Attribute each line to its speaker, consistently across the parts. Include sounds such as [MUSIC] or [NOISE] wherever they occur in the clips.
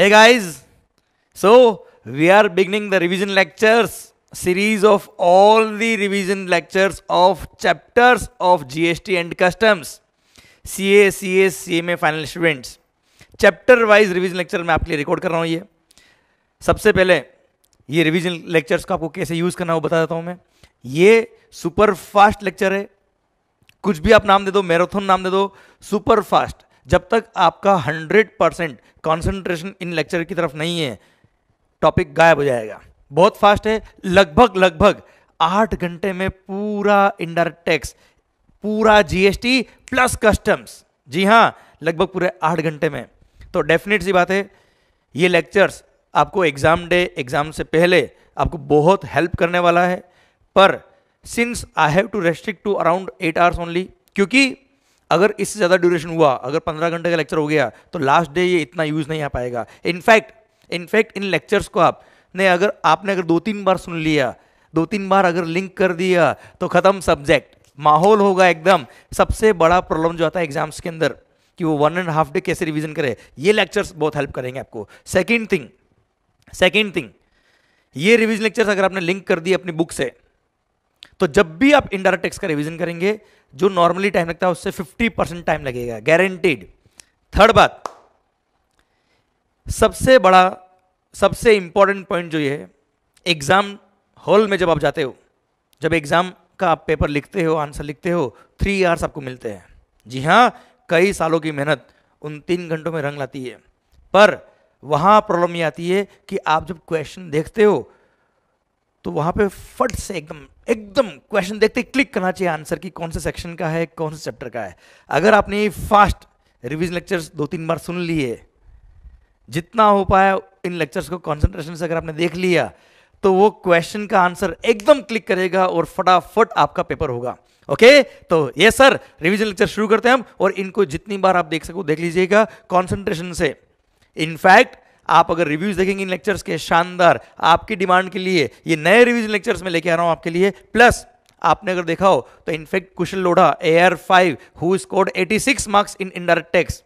Speaker 1: Hey guys, so we are beginning the revision lectures series of all the revision lectures of chapters of GST and customs CA, CA, CMA final students chapter wise revision lecture मैं आपके लिए record कर रहा हूँ ये सबसे पहले ये रिवीजन लेक्चर्स को आपको कैसे यूज़ करना हो बता देता हूँ मैं ये सुपर फास्ट लेक्चर है कुछ भी आप नाम दे दो मैराथन नाम दे दो सुपर फास्ट जब तक आपका hundred percent concentration in lecture की तरफ नहीं है टॉपिक गायब हो जाएगा बहुत फास्ट है लगभग लगभग आठ घंटे में पूरा इंडायरेक्ट टैक्स पूरा जीएसटी प्लस कस्टम्स जी हाँ लगभग पूरे आठ घंटे में तो डेफिनेट सी बात है ये लेक्चर्स आपको एग्ज़ाम डे एग्ज़ाम से पहले आपको बहुत हेल्प करने वाला है पर since I have to restrict to around eight hours only क्योंकि अगर इससे ज़्यादा ड्यूरेशन हुआ अगर पंद्रह घंटे का लेक्चर हो गया तो लास्ट डे ये इतना यूज़ नहीं आ पाएगा इनफैक्ट इनफैक्ट इन लेक्चर्स को आप ने अगर आपने अगर दो तीन बार सुन लिया दो तीन बार अगर लिंक कर दिया तो ख़त्म सब्जेक्ट माहौल होगा एकदम सबसे बड़ा प्रॉब्लम जो आता है एग्जाम्स के अंदर कि वो वन एंड हाफ डे कैसे रिविजन करे ये लेक्चर्स बहुत हेल्प करेंगे आपको सेकेंड थिंग सेकेंड थिंग ये रिविजन लेक्चर्स अगर आपने लिंक कर दिए अपनी बुक से तो जब भी आप इनडायरेक्ट टैक्स का रिविजन करेंगे जो नॉर्मली टाइम लगता है उससे फिफ्टी परसेंट टाइम लगेगा गारंटीड थर्ड बात सबसे बड़ा सबसे इंपॉर्टेंट पॉइंट जो ये है एग्ज़ाम हॉल में जब आप जाते हो जब एग्ज़ाम का आप पेपर लिखते हो आंसर लिखते हो थ्री आवर्स आपको मिलते हैं जी हाँ कई सालों की मेहनत उन तीन घंटों में रंग लाती है पर वहाँ प्रॉब्लम ये आती है कि आप जब क्वेश्चन देखते हो तो वहाँ पे फट से एकदम एकदम क्वेश्चन देखते क्लिक करना चाहिए आंसर की कौन से सेक्शन का है कौन से चैप्टर का है अगर आपने फास्ट रिविजन लेक्चर्स दो तीन बार सुन लिए जितना हो पाया इन लेक्चर्स को कॉन्सेंट्रेशन से अगर आपने देख लिया तो वो क्वेश्चन का आंसर एकदम क्लिक करेगा और फटाफट आपका पेपर होगा ओके तो ये सर रिविजन लेक्चर शुरू करते हैं हम और इनको जितनी बार आप देख सको देख लीजिएगा कॉन्सेंट्रेशन से इनफैक्ट आप अगर रिव्यूज देखेंगे इन लेक्चर्स के शानदार आपकी डिमांड के लिए ये नए रिव्यूज लेक्चर्स में लेके आ रहा हूँ आपके लिए प्लस आपने अगर देखा हो तो in fact Kushal Lodha A R five who scored eighty six marks in indirect tax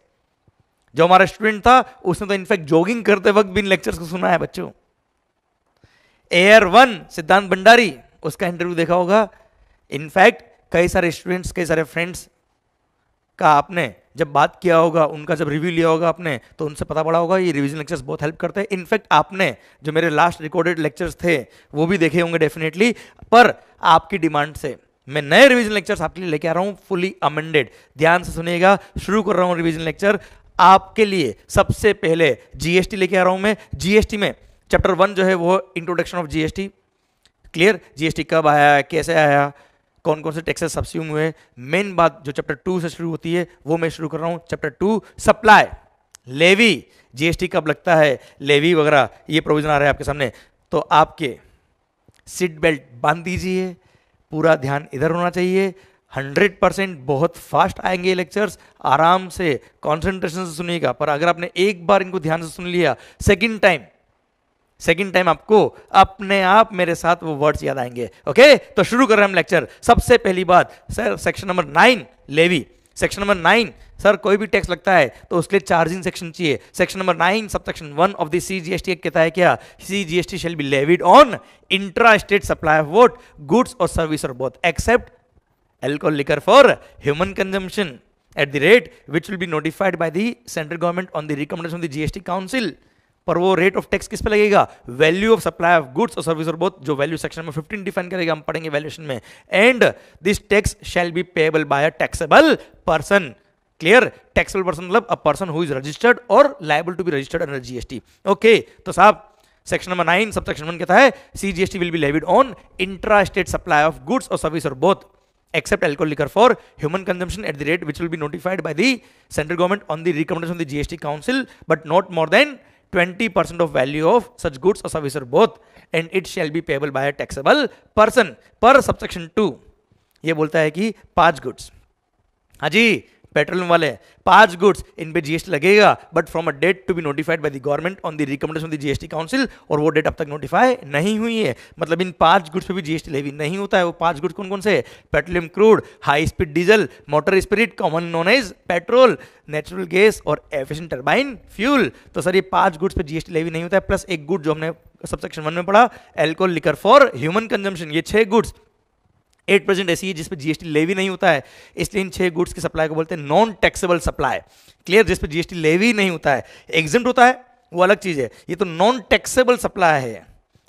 Speaker 1: जो हमारा स्टूडेंट था उसने तो इनफेक्ट जॉगिंग करते वक्त भी इन लेक्चर्स को सुना है बच्चों ए आर वन सिद्धांत भंडारी उसका इंटरव्यू देखा होगा इनफैक्ट कई सारे स्टूडेंट्स कई सारे फ्रेंड्स का आपने जब बात किया होगा उनका जब रिव्यू लिया होगा आपने तो उनसे पता पड़ा होगा ये रिविजन लेक्चर्स बहुत हेल्प करते हैं इनफैक्ट आपने जो मेरे लास्ट रिकॉर्डेड लेक्चर्स थे वो भी देखे होंगे डेफिनेटली पर आपकी डिमांड से मैं नए रिविजन लेक्चर्स आपके लिए लेके आ रहा हूँ फुली अमेंडेड ध्यान से सुनिएगा शुरू कर रहा हूँ रिविजन लेक्चर आपके लिए सबसे पहले जीएसटी लेके आ रहा हूँ मैं जीएसटी में चैप्टर वन जो है वो introduction of GST clear GST कब आया कैसे आया कौन कौन से टैक्सेस सब्स्यूम हुए मेन बात जो चैप्टर टू से शुरू होती है वो मैं शुरू कर रहा हूँ chapter two supply levy GST कब लगता है लेवी वगैरह ये प्रोविजन आ रहा है आपके सामने तो आपके सीट बेल्ट बांध दीजिए पूरा ध्यान इधर होना चाहिए हंड्रेड परसेंट बहुत फास्ट आएंगे लेक्चर्स आराम से कॉन्सेंट्रेशन से सुनिएगा पर अगर आपने एक बार इनको ध्यान से सुन लिया सेकेंड टाइम सेकेंड टाइम आपको अपने आप मेरे साथ वो वर्ड्स याद आएंगे ओके तो शुरू कर रहे हैं हम लेक्चर सबसे पहली बात sir section number nine levy section number nine sir कोई भी टैक्स लगता है तो उसके लिए चार्जिंग सेक्शन चाहिए section number nine sub section one of the C G S T कहता है क्या C G S T shall be levied on intra state supply of vote goods और सर्विस और both except alcohol liquor for human consumption at the rate which will be notified by central government on the recommendation of of the GST council पर वो rate of tax किस पे लगेगा value of supply of goods और service और both जो value section में 15 define करेगा हम पढ़ेंगे वैल्यूएशन में and this tax shall be payable by a taxable person clear taxable person मतलब a person who is registered और liable to be registered under GST okay तो साहब section number nine sub section one कहता है C G S T will be levied on intra state supply of goods और service और both except alcohol liquor for human consumption at the rate which will be notified by the central government on the recommendation of the GST council but not more than twenty percent of value of such goods और service both and it shall be payable by a taxable person पर subsection two ये बोलता है कि पांच goods हाजी petroleum वाले पांच goods in पे जीएसटी लगेगा but from a date to be notified by the government on the recommendation of the GST council और वो डेट अब तक नोटिफाई नहीं हुई है मतलब इन पांच गुड्स पे भी जीएसटी लेवी नहीं होता है वो पांच गुड्स कौन कौन से petroleum crude high speed diesel motor spirit common known as petrol natural gas और एफिशियंट टर्बाइन फ्यूल तो सर ये पांच गुड्स पे जीएसटी लेवी नहीं होता है प्लस एक गुड जो हमने सबसेक्शन वन में पढ़ा alcohol liquor for human consumption ये छह गुड्स एट परसेंट ऐसी है जिस पर जीएसटी लेवी नहीं होता है इसलिए इन छह गुड्स की सप्लाई को बोलते हैं नॉन टैक्सेबल सप्लाई क्लियर जिस पर जीएसटी लेवी नहीं होता है एग्जेंट होता है वो अलग चीज़ है ये तो नॉन टैक्सेबल सप्लाई है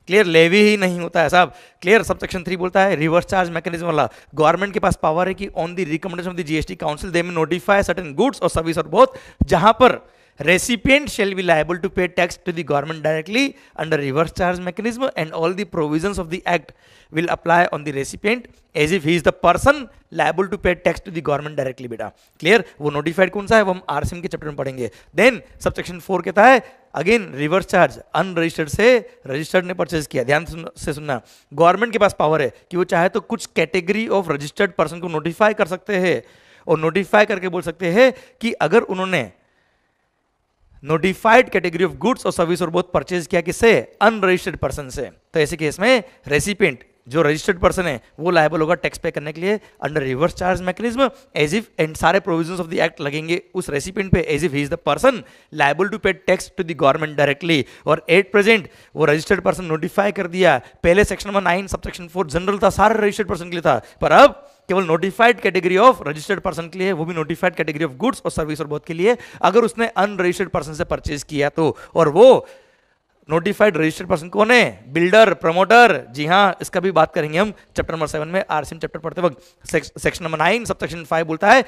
Speaker 1: क्लियर लेवी ही नहीं होता है साहब क्लियर सब सेक्शन थ्री बोलता है रिवर्स चार्ज मैकेनिज्म वाला गवर्नमेंट के पास पावर है कि on the recommendation of the GST council they may notify certain goods और सर्विस और बहुत जहां पर recipient shall be liable to pay tax to the government directly under reverse charge mechanism and all the provisions of the act will apply on the recipient as if he is the person liable to pay tax to the government directly बेटा clear वो notified कौन सा है वो हम RCM के chapter में पढ़ेंगे देन सबसेक्शन फोर कहता है अगेन रिवर्स चार्ज अनरजिस्टर्ड से रजिस्टर्ड ने परचेज किया ध्यान सुन, से सुनना गवर्नमेंट के पास पावर है कि वो चाहे तो कुछ कैटेगरी ऑफ रजिस्टर्ड पर्सन को नोटिफाई कर सकते हैं और नोटिफाई करके बोल सकते हैं कि अगर उन्होंने नोटिफाइड कैटेगरी ऑफ गुड्स और सर्विस और बोथ परचेज किया किससे अनरजिस्टर्ड पर्सन से तो ऐसे केस में रेसिपेंट जो रजिस्टर्ड पर्सन है वो लायबल होगा टैक्स पे करने के लिए under reverse charge mechanism as if and सारे प्रोविजन ऑफ द एक्ट लगेंगे उस रेसिपेंट पे as if he is the person liable to pay tax to the government directly और एट प्रेजेंट वो रजिस्टर्ड पर्सन नोटिफाई कर दिया पहले section number nine sub section four general था सारे रजिस्टर्ड पर्सन के लिए था पर अब केवल notified category of registered person के लिए वो भी नोटिफाइड कैटेगरी ऑफ गुड्स और सर्विस और बोथ के लिए अगर उसने अनरजिस्टर्ड पर्सन से परचेज किया तो और वो नोटिफाइड रजिस्टर्ड पर्सन कौन है बिल्डर प्रमोटर जी हाँ इसका भी बात करेंगे हम चैप्टर नंबर सेवन में आरसीएम चैप्टर पढ़ते वक्त section number nine sub section five बोलता है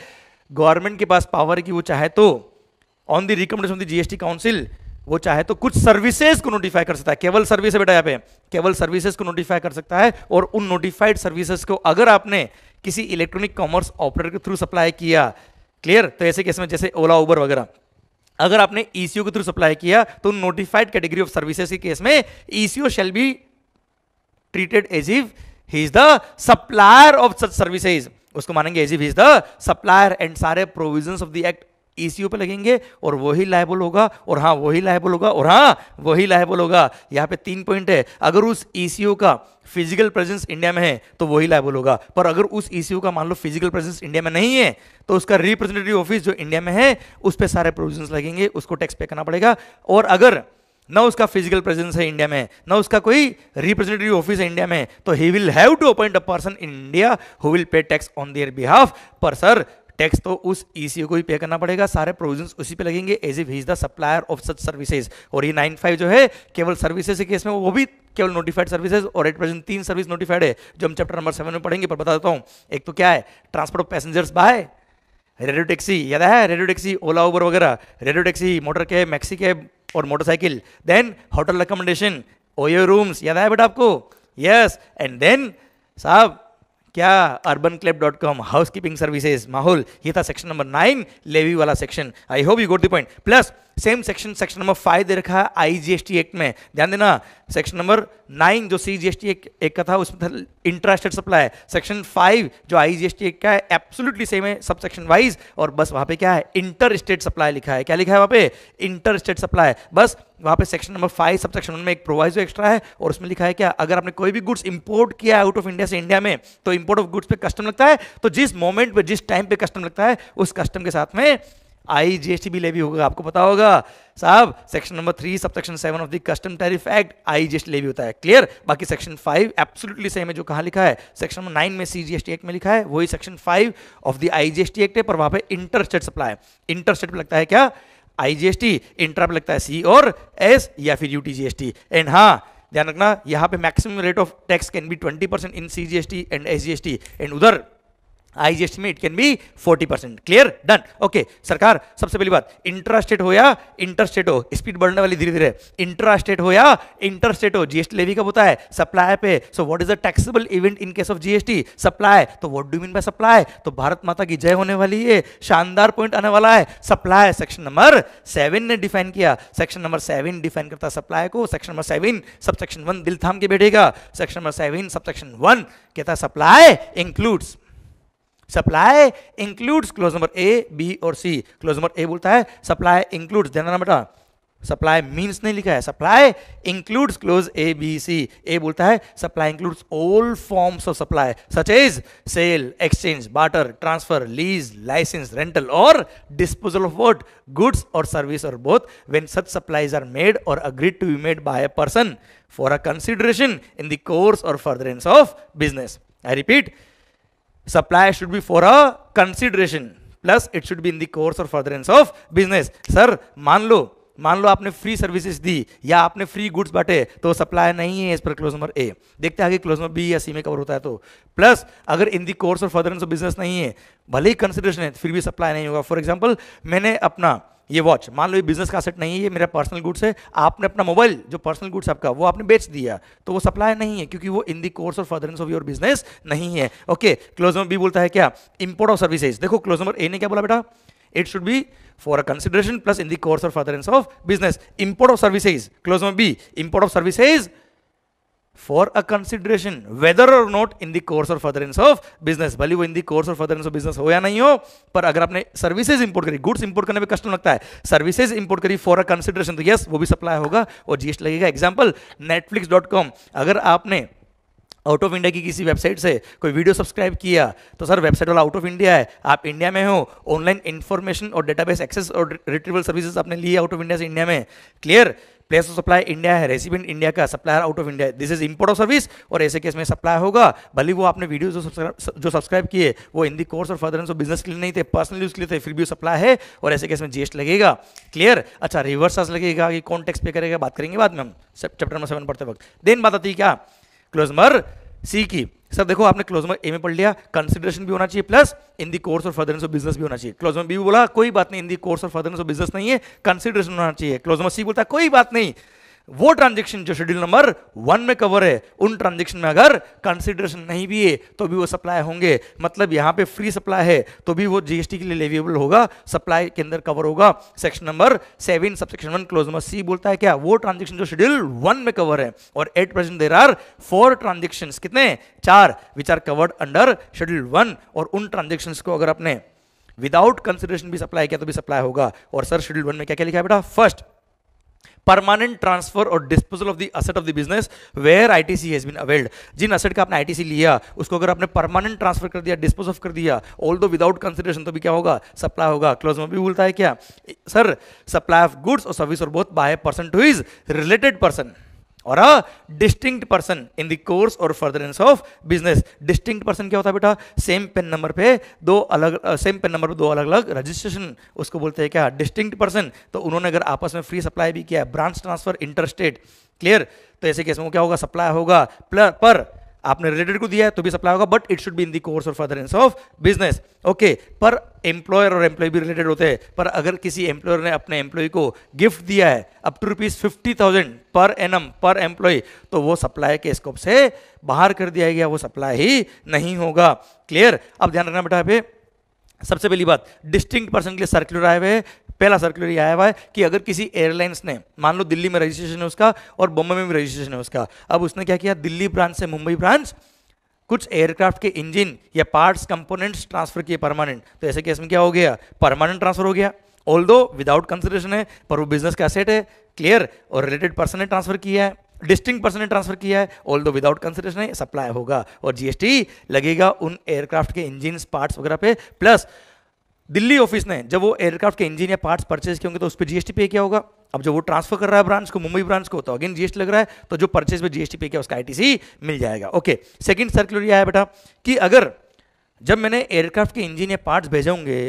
Speaker 1: गवर्नमेंट के पास पावर की वो चाहे तो on the recommendation of the GST council वो चाहे तो कुछ सर्विसेज को नोटिफाई कर सकता है केवल सर्विस है बेटा यहाँ पे केवल सर्विसेज को नोटिफाई कर सकता है और उन नोटिफाइड सर्विसेज को अगर आपने किसी इलेक्ट्रॉनिक कॉमर्स ऑपरेटर के थ्रू सप्लाई किया क्लियर तो ऐसे केस में जैसे ओला उबर वगैरह अगर आपने ईसीओ e के थ्रू सप्लाई किया तो नोटिफाइड कैटेगरी ऑफ सर्विसेज के केस में ECO shall be treated as if he is the supplier of such services उसको मानेंगे as if he is the supplier and सारे provision of the act ECO पे लगेंगे और वही लाइबल होगा और हाँ वही लाइबल होगा और हाँ वही लाइबल होगा यहाँ पे तीन पॉइंट है अगर उस ईसीयू का फिजिकल प्रेजेंस इंडिया में है तो वही लाइबल होगा पर अगर उस ईसीयू का मान लो फिजिकल प्रेजेंस इंडिया में नहीं है तो उसका रिप्रेजेंटेटिव ऑफिस जो इंडिया में है उस पर सारे प्रोविजन लगेंगे उसको टैक्स पे करना पड़ेगा और अगर ना उसका फिजिकल प्रेजेंस है इंडिया में ना उसका कोई रिप्रेजेंटेटिव ऑफिस है इंडिया में तो he will have to appoint a person in India who will pay tax on their behalf पर सर टैक्स तो उस ई e को ही पे करना पड़ेगा सारे प्रोविजन उसी पे लगेंगे as is the supplier of such services और ये नाइन फाइव जो है केवल सर्विसेज के केस में वो भी केवल नोटिफाइड सर्विसेज और एट प्रेजेंट तीन सर्विस नोटिफाइड है जो हम चैप्टर नंबर सेवन में पढ़ेंगे पर बता देता हूँ एक तो क्या है transport of passengers by radio taxi याद है रेडियो टैक्सी ओला उबर वगैरह radio taxi motor cab maxi cab और motorcycle then hotel recommendation OYO rooms याद है बेटा आपको यस एंड देन साहब क्या urban club dot com house keeping services माहौल ये था सेक्शन नंबर नाइन लेवी वाला section I hope you got the point plus same section section number five दे रखा है आईजीएसटी एक्ट में ध्यान देना सेक्शन नंबर नाइन जो सीजीएसटी एक्ट एक का था उसमें था इंटरेस्टेड सप्लाई सेक्शन फाइव जो आईजीएसटी एक्ट का है एब्सोल्युटली सेम है सब सेक्शन वाइज और बस वहां पे क्या है इंटर स्टेट सप्लाई लिखा है क्या लिखा है वहां पे इंटर स्टेट सप्लाई बस वहां पे section number five sub section में एक प्रोवाइजो एक्स्ट्रा है और उसमें लिखा है क्या अगर आपने कोई भी गुड्स इंपोर्ट किया आउट ऑफ इंडिया से इंडिया में तो इंपोर्ट ऑफ गुड्स पे कस्टम लगता है तो जिस मोमेंट पे जिस टाइम पे कस्टम लगता है उस कस्टम के साथ में आई जीएसटी भी लेवी होगा आपको पता होगा साहब section number three sub section seven of the custom tariff act I GST levy होता है क्लियर बाकी सेक्शन फाइव एब्सोल्युटली सेम है जो कहा लिखा है सेक्शन नंबर नाइन में सी जीएसटी एक्ट में लिखा है वही section five of the I GST act है पर वहां पर इंटरस्टेट सप्लाई इंटरस्टेट में लगता है क्या आई जीएसटी इंट्रा पे लगता है सी और एस या फिर जीएसटी एंड हाँ ध्यान रखना यहाँ पे maximum rate of tax can be twenty percent in C G S T and S S G T and उधर आईजीएसटी में it can be 40 percent clear done okay सरकार सबसे पहली बात इंटरास्टेट हो या इंटरस्टेट हो स्पीड बढ़ने वाली धीरे धीरे इंटरास्टेट हो या इंटरस्टेट हो जीएसटी लेवी कब होता है सप्लाई पे so what is the taxable event in case of GST supply तो what do mean by supply तो भारत माता की जय होने वाली है शानदार पॉइंट आने वाला है सप्लाई सेक्शन नंबर सेवन ने डिफाइन किया सेक्शन नंबर सेवन डिफाइन करता सप्लाई को section number seven sub section one दिल थाम के बैठेगा section number seven sub section one कहता supply includes supply includes clause number A B और सी क्लोज नंबर ए बोलता है सप्लाई इंक्लूड्स ध्यान देना बेटा सप्लाई मीन्स नहीं लिखा है supply includes clause A B C A बोलता है supply includes all forms of supply such as sale exchange barter transfer lease licence rental or disposal of vote goods और service और both when such supplies are made or agreed to be made by a person for a consideration in the course or furtherance of business I repeat supply should be for a consideration plus it should be in the course or furtherance of business sir मान लो मान लो आपने free services दी या आपने free goods बांटे तो supply नहीं है इस पर क्लोज नंबर ए देखते हैं आगे क्लोज नंबर बी या सी में कवर होता है तो प्लस अगर in the course or furtherance of business नहीं है भले ही कंसिडरेशन है फिर भी सप्लाई नहीं होगा फॉर एग्जाम्पल मैंने अपना ये वॉच मान लो ये बिजनेस का सेट नहीं है ये मेरा पर्सनल गुड्स है आपने अपना मोबाइल जो पर्सनल गुड्स आपका वो आपने बेच दिया तो वो सप्लाई नहीं है क्योंकि वो in the course or furtherance of your business नहीं है ओके क्लोज नंबर बी बोलता है क्या इंपोर्ट ऑफ सर्विसेज देखो क्लोज नंबर ए ने क्या बोला बेटा it should be for a consideration plus in the course or furtherance of business import of services clause number B import of services for a consideration whether or not in the course or furtherance of business भले wo in the course or furtherance of business ho ya nahi ho par agar आपने services import kari goods import karne में custom lagta hai services import kari for a consideration to yes wo bhi supply hoga aur gst lagega example netflix.com agar aapne out of India की किसी website से कोई video subscribe किया तो sir website वाला out of India है आप India में हो ऑनलाइन इन्फॉर्मेशन और database access or retrieval services आपने लिए आउट ऑफ इंडिया से इंडिया में clear place of supply India है रेसिपेंट इंडिया का supplier out of India this is import of service और ऐसे केस में सप्लाई होगा भले वो आपने वीडियो जो सब्सक्राइब किए वो in the course or further business के लिए नहीं थे पर्सनल यूज के लिए थे फिर भी सप्लाई है और ऐसे केस में जीएस लगेगा क्लियर अच्छा रिवर्स लगेगा कि कौन टैक्स पे करेगा बात करेंगे बाद में हम चैप्टर नंबर सेवन पढ़ते वक्त देन बात आती है क्या क्लोजमर सी की सर देखो आपने क्लोज में ए में पढ़ लिया कंसिडरेशन भी होना चाहिए plus in the course or further of business भी होना चाहिए क्लोज में बी बोला कोई बात नहीं in the course or further of business नहीं है कंसिडरेशन होना चाहिए क्लोज में सी बोलता कोई बात नहीं वो ट्रांजेक्शन जो शेड्यूल नंबर वन में कवर है उन ट्रांजेक्शन में अगर कंसिडरेशन नहीं भी है तो भी वो सप्लाई होंगे मतलब यहाँ पे फ्री सप्लाई है तो भी वो जीएसटी के लिए लेविएबल होगा सप्लाई के अंदर कवर होगा section number seven subsection one clause number C बोलता है क्या वो ट्रांजेक्शन जो शेड्यूल वन में कवर है और at present there are four transaction कितने चार which are covered under schedule one और उन ट्रांजेक्शन को अगर अपने विदाउट कंसिडरेशन भी सप्लाई किया तो भी सप्लाई होगा और सर शेड्यूल वन में क्या क्या लिखा है बेटा first permanent transfer or disposal of the asset of the business where ITC has been availed जिन असेट का आपने आईटीसी लिया उसको अगर आपने परमानेंट ट्रांसफर कर दिया डिस्पोज ऑफ कर दिया ऑल दो विदाउट कंसिडरेशन तो भी क्या होगा सप्लाई होगा क्लोज में भी बोलता है क्या सर सप्लाई ऑफ गुड्स और सर्विस और both by person to his related person or a distinct person in the course or furtherance of business distinct person क्या होता है बेटा सेम पेन नंबर पे दो अलग सेम पेन नंबर पे दो अलग अलग रजिस्ट्रेशन उसको बोलते हैं क्या डिस्टिंक्ट पर्सन तो उन्होंने अगर आपस में फ्री सप्लाई भी किया ब्रांच ट्रांसफर इंटरस्टेट क्लियर तो ऐसे केस में क्या होगा सप्लाई होगा पर आपने रिलेटेड को दिया है तो भी सप्लाई होगा but it should be in the course or furtherance of business okay पर एम्प्लॉयर और एम्प्लॉय भी रिलेटेड होते हैं पर अगर किसी एम्प्लॉयर ने अपने एम्प्लॉय को गिफ्ट दिया है up to rupees fifty thousand per annum per employee तो वो सप्लाई के स्कोप से बाहर कर दिया गया वो सप्लाई ही नहीं होगा क्लियर अब ध्यान रखना बेटा पे सबसे पहली बात डिस्टिंक्ट पर्सन के लिए सर्कुलर आए हुए पहला सर्कुलर ये आया हुआ है कि अगर किसी एयरलाइंस ने मान लो दिल्ली में रजिस्ट्रेशन है उसका और बम्बई में भी रजिस्ट्रेशन है उसका अब उसने क्या किया दिल्ली ब्रांच से मुंबई ब्रांच कुछ एयरक्राफ्ट के इंजन या पार्ट्स कंपोनेंट्स ट्रांसफर किए परमानेंट तो ऐसे केस में क्या हो गया परमानेंट ट्रांसफर हो गया ऑल दो विदाउट कंसिडरेशन है पर वो बिजनेस का एसेट है क्लियर और रिलेटेड पर्सन ने ट्रांसफर किया है डिस्टिंग पर्सन ने ट्रांसफर किया है ऑल दो विदाउट कंसिडरेशन है सप्लाई होगा और जीएसटी लगेगा उन एयरक्राफ्ट के इंजिन पार्ट्स वगैरह पे प्लस दिल्ली ऑफिस ने जब वो एयरक्राफ्ट के इंजन या पार्ट्स परचेज किए होंगे तो उस पर जीएसटी पे किया होगा अब जब वो ट्रांसफर कर रहा है ब्रांच को मुंबई ब्रांच को तो अगेन जीएसटी लग रहा है तो जो परचेज पे जीएसटी पे किया उसका आईटीसी मिल जाएगा ओके सेकंड सर्कुलर यह है बेटा कि अगर जब मैंने एयरक्राफ्ट के इंजन या पार्ट्स भेजे होंगे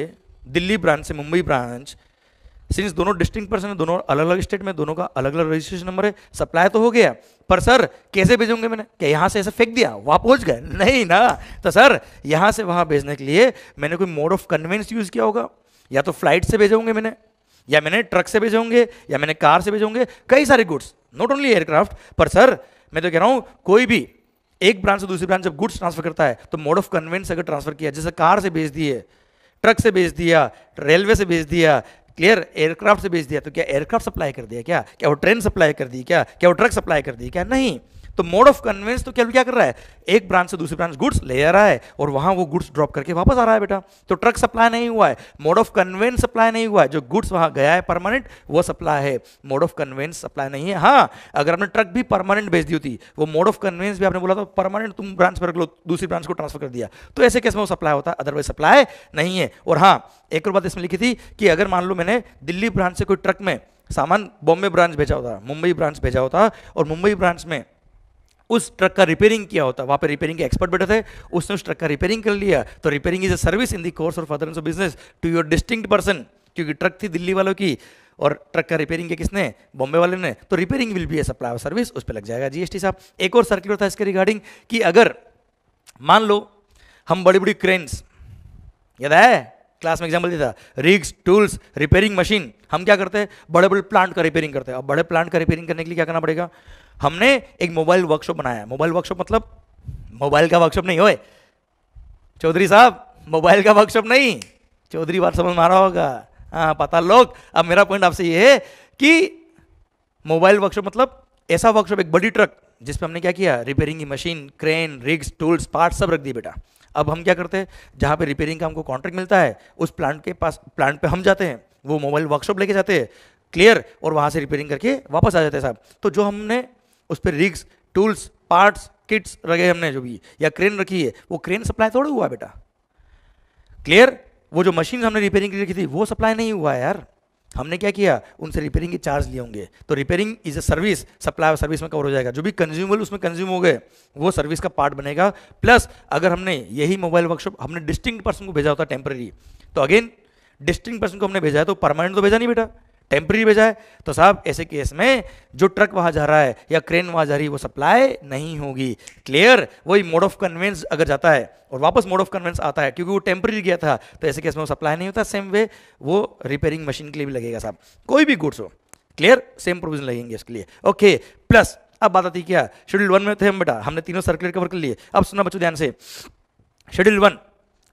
Speaker 1: दिल्ली ब्रांच से मुंबई ब्रांच सिंस दोनों डिस्टिंग पर्सन है दोनों अलग अलग स्टेट में दोनों का अलग अलग रजिस्ट्रेशन नंबर है सप्लाई तो हो गया पर सर कैसे भेजोगे मैंने क्या यहाँ से ऐसे फेंक दिया वहाँ पहुँच गए नहीं ना तो सर यहाँ से वहाँ भेजने के लिए मैंने कोई मोड ऑफ कन्वेंस यूज़ किया होगा या तो फ्लाइट से भेजोगे मैंने या मैंने ट्रक से भेजोगे होंगे या मैंने कार से भेजे होंगे कई सारे गुड्स नॉट ओनली एयरक्राफ्ट पर सर मैं तो कह रहा हूँ कोई भी एक ब्रांच से दूसरी ब्रांच जब गुड्स ट्रांसफर करता है तो मोड ऑफ कन्वेंस अगर ट्रांसफर किया जैसे कार से भेज दिए ट्रक से भेज दिया रेलवे से भेज दिया क्लियर एयरक्राफ्ट से बेच दिया तो क्या एयरक्राफ्ट सप्लाई कर दिया क्या क्या वो ट्रेन सप्लाई कर दी क्या क्या वो ट्रक सप्लाई कर दी क्या नहीं तो मोड ऑफ कन्वेंस तो क्या क्या कर रहा है एक ब्रांच से दूसरी ब्रांच गुड्स ले आ रहा है और वहां वो गुड्स ड्रॉप करके वापस आ रहा है बेटा तो ट्रक सप्लाई नहीं हुआ है मोड ऑफ कन्वेंस सप्लाई नहीं हुआ है जो गुड्स वहां गया है परमानेंट वो सप्लाई है मोड ऑफ कन्वेंस सप्लाई नहीं है हाँ अगर हमने ट्रक भी परमानेंट भेज दी होती वो मोड ऑफ कन्वेंस भी आपने बोला था परमानेंट तो तुम ब्रांच पर रख लो दूसरी ब्रांच को ट्रांसफर कर दिया तो ऐसे केस में वो सप्लाई होता अदरवाइज सप्लाई नहीं है और हाँ एक और बात इसमें लिखी थी कि अगर मान लो मैंने दिल्ली ब्रांच से कोई ट्रक में सामान बॉम्बे ब्रांच भेजा होता मुंबई ब्रांच भेजा होता और मुंबई ब्रांच में उस ट्रक का रिपेयरिंग किया होता वहां पर रिपेयरिंग के एक्सपर्ट बैठे थे उसने उस ट्रक का रिपेयरिंग कर लिया तो repairing is a service in the course of father of business to your distinct person क्योंकि ट्रक थी दिल्ली वालों की और ट्रक का रिपेयरिंग है किसने बॉम्बे वाले ने तो repairing will be a supply service उस पर लग जाएगा जीएसटी साहब एक और सर्कुलर था इसके रिगार्डिंग कि अगर मान लो हम बड़ी बड़ी क्रेन्स याद है क्लास में एग्जाम्पल दिया था रिग्स टूल्स रिपेयरिंग मशीन हम क्या करते हैं बड़े बड़े प्लांट का रिपेयरिंग करते हैं अब बड़े प्लांट का रिपेयरिंग करने के लिए क्या करना पड़ेगा हमने एक मोबाइल वर्कशॉप बनाया मोबाइल वर्कशॉप मतलब मोबाइल का वर्कशॉप नहीं होए चौधरी साहब मोबाइल का वर्कशॉप नहीं चौधरी बात समझ में आ रहा होगा हाँ पता लोग अब मेरा पॉइंट आपसे ये है कि मोबाइल वर्कशॉप मतलब ऐसा वर्कशॉप एक बड़ी ट्रक जिस पर हमने क्या किया रिपेयरिंग की machine crane rigs tools part सब रख दिए बेटा अब हम क्या करते हैं जहाँ पे रिपेयरिंग का हमको कॉन्ट्रैक्ट मिलता है उस प्लांट के पास प्लांट पे हम जाते हैं वो मोबाइल वर्कशॉप लेके जाते हैं क्लियर और वहाँ से रिपेयरिंग करके वापस आ जाते हैं साहब तो जो हमने उस पर रिग्स टूल्स पार्ट्स किट्स रखे हमने जो भी या क्रेन रखी है वो क्रेन सप्लाई थोड़ा हुआ बेटा क्लियर वो जो मशीन हमने रिपेयरिंग रखी थी वो सप्लाई नहीं हुआ यार हमने क्या किया उनसे रिपेयरिंग के चार्ज लिए होंगे तो repairing is a service supply और सर्विस में कवर हो जाएगा जो भी कंज्यूमेबल उसमें कंज्यूम हो गए वो सर्विस का पार्ट बनेगा प्लस अगर हमने यही मोबाइल वर्कशॉप हमने डिस्टिंग पर्सन को भेजा होता टेम्पररी तो अगेन डिस्टिंग पर्सन को हमने भेजा है तो परमानेंट तो भेजा नहीं बेटा टेम्प्रेरी भेजा है तो साहब ऐसे केस में जो ट्रक वहाँ जा रहा है या क्रेन वहाँ जा रही है वो सप्लाई नहीं होगी क्लियर वही मोड ऑफ कन्वेंस अगर जाता है और वापस मोड ऑफ कन्वेंस आता है क्योंकि वो टेम्प्रेरी गया था तो ऐसे केस में वो सप्लाई नहीं होता सेम वे वो रिपेयरिंग मशीन के लिए भी लगेगा साहब कोई भी गुड्स हो क्लियर सेम प्रोविजन लगेंगे इसके लिए ओके प्लस अब बात आती क्या शेड्यूल वन में थे हम बेटा हमने तीनों सर्कुलर कवर कर लिए अब सुना बच्चों ध्यान से शेड्यूल वन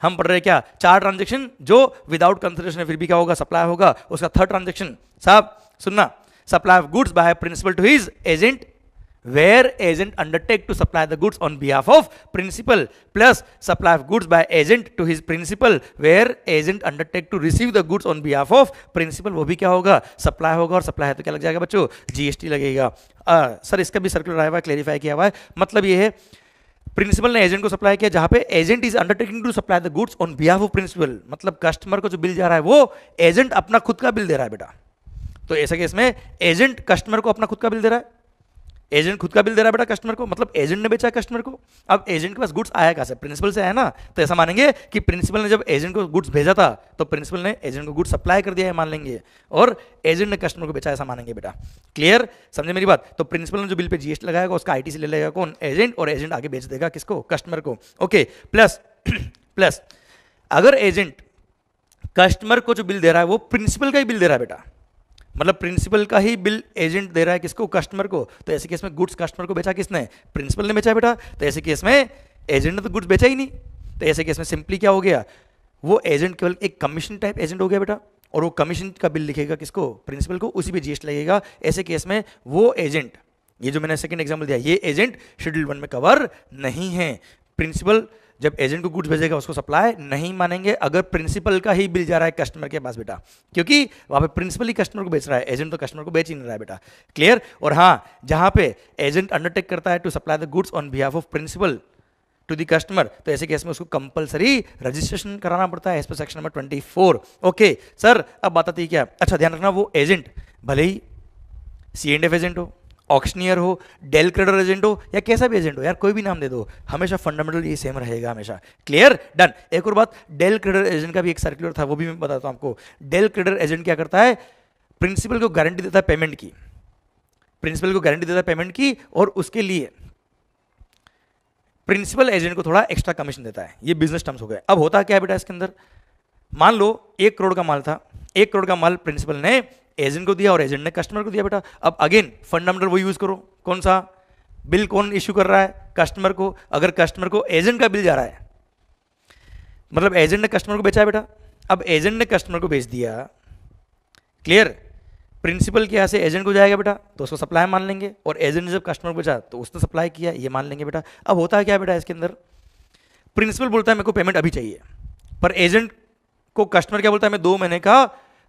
Speaker 1: हम पढ़ रहे क्या चार ट्रांजेक्शन जो विदाउट कंसिडरेशन फिर भी क्या होगा सप्लाई होगा उसका थर्ड ट्रांजेक्शन साहब सुनना supply of goods by principal to his agent where agent undertake to supply the goods on behalf of principal plus supply of goods by agent to his principal where agent undertake to receive the goods on behalf of principal वो भी क्या होगा supply होगा और supply है तो क्या लग जाएगा बच्चों जीएसटी लगेगा सर uh, इसका भी सर्कुलर आया हुआ क्लेरिफाई किया हुआ है मतलब ये है प्रिंसिपल ने एजेंट को सप्लाई किया जहां पे agent is undertaking to supply the goods on behalf of principal मतलब कस्टमर को जो बिल जा रहा है वो एजेंट अपना खुद का बिल दे रहा है बेटा तो ऐसा केस में एजेंट कस्टमर को अपना खुद का बिल दे रहा है एजेंट खुद का बिल दे रहा है बेटा कस्टमर को मतलब एजेंट ने बेचा कस्टमर को अब एजेंट के पास गुड्स आया कैसे प्रिंसिपल से आया ना तो ऐसा मानेंगे कि प्रिंसिपल ने जब एजेंट को गुड्स भेजा था तो प्रिंसिपल ने एजेंट को गुड्स सप्लाई कर दिया है मान लेंगे और एजेंट ने कस्टमर को बेचा ऐसा मानेंगे बेटा क्लियर समझे मेरी बात तो प्रिंसिपल ने जो बिल पे जीएसटी लगाया उसका आई से ले लेगा कौन एजेंट और एजेंट आगे बेच देगा किसको कस्टमर को ओके प्लस प्लस अगर एजेंट कस्टमर को जो बिल दे रहा है वो प्रिंसिपल का ही बिल दे रहा है बेटा मतलब प्रिंसिपल का ही बिल एजेंट दे रहा है किसको कस्टमर को तो ऐसे केस में गुड्स कस्टमर को बेचा किसने प्रिंसिपल ने बेचा बेटा तो ऐसे केस में एजेंट ने तो गुड्स बेचा ही नहीं तो ऐसे केस में सिंपली क्या हो गया वो एजेंट केवल एक कमीशन टाइप एजेंट हो गया बेटा और वो कमीशन का बिल लिखेगा किसको प्रिंसिपल को उसी पे जी लगेगा ऐसे केस में वो एजेंट ये जो मैंने सेकेंड एग्जाम्पल दिया ये एजेंट शेड्यूल वन में कवर नहीं है प्रिंसिपल जब एजेंट को गुड्स भेजेगा उसको सप्लाई नहीं मानेंगे अगर प्रिंसिपल का ही बिल जा रहा है कस्टमर के पास बेटा क्योंकि वहां पे प्रिंसिपल ही कस्टमर को बेच रहा है एजेंट तो कस्टमर को बेच ही नहीं रहा है बेटा क्लियर और हाँ जहां पे एजेंट अंडरटेक करता है to supply the goods on behalf of principal to the customer तो ऐसे केस में उसको कंपलसरी रजिस्ट्रेशन कराना पड़ता है इस पर section number twenty four okay sir अब बात आती है क्या अच्छा ध्यान रखना वो एजेंट भले ही सी एंड एफ एजेंट हो ऑक्शनियर हो डेल क्रेडर एजेंट हो या कैसा भी एजेंट हो यार कोई भी नाम दे दो हमेशा फंडामेंटल ये सेम रहेगा हमेशा क्लियर डन एक और बात डेल क्रेडर एजेंट का भी एक सर्कुलर था वो भी मैं बताता हूँ आपको डेल क्रेडर एजेंट क्या करता है प्रिंसिपल को गारंटी देता है पेमेंट की प्रिंसिपल को गारंटी देता है पेमेंट की और उसके लिए प्रिंसिपल एजेंट को थोड़ा एक्स्ट्रा कमीशन देता है ये बिजनेस टर्म्स हो गए अब होता क्या है बेटा इसके अंदर मान लो एक करोड़ का माल था एक करोड़ का माल प्रिंसिपल ने एजेंट को दिया और एजेंट ने कस्टमर को दिया बेटा अब अगेन फंडामेंटल वो यूज़ करो कौन सा बिल कौन इश्यू कर रहा है कस्टमर को अगर कस्टमर को एजेंट का बिल जा रहा है मतलब एजेंट ने कस्टमर को बेचा है बेटा अब एजेंट ने कस्टमर को बेच दिया क्लियर प्रिंसिपल के यहाँ से एजेंट को जाएगा बेटा तो उसको सप्लाई मान लेंगे और एजेंट ने जब कस्टमर को बेचा तो उसने सप्लाई किया ये मान लेंगे बेटा अब होता है क्या बेटा इसके अंदर प्रिंसिपल बोलता है मेरे को पेमेंट अभी चाहिए पर एजेंट को कस्टमर क्या बोलता है मैं दो महीने का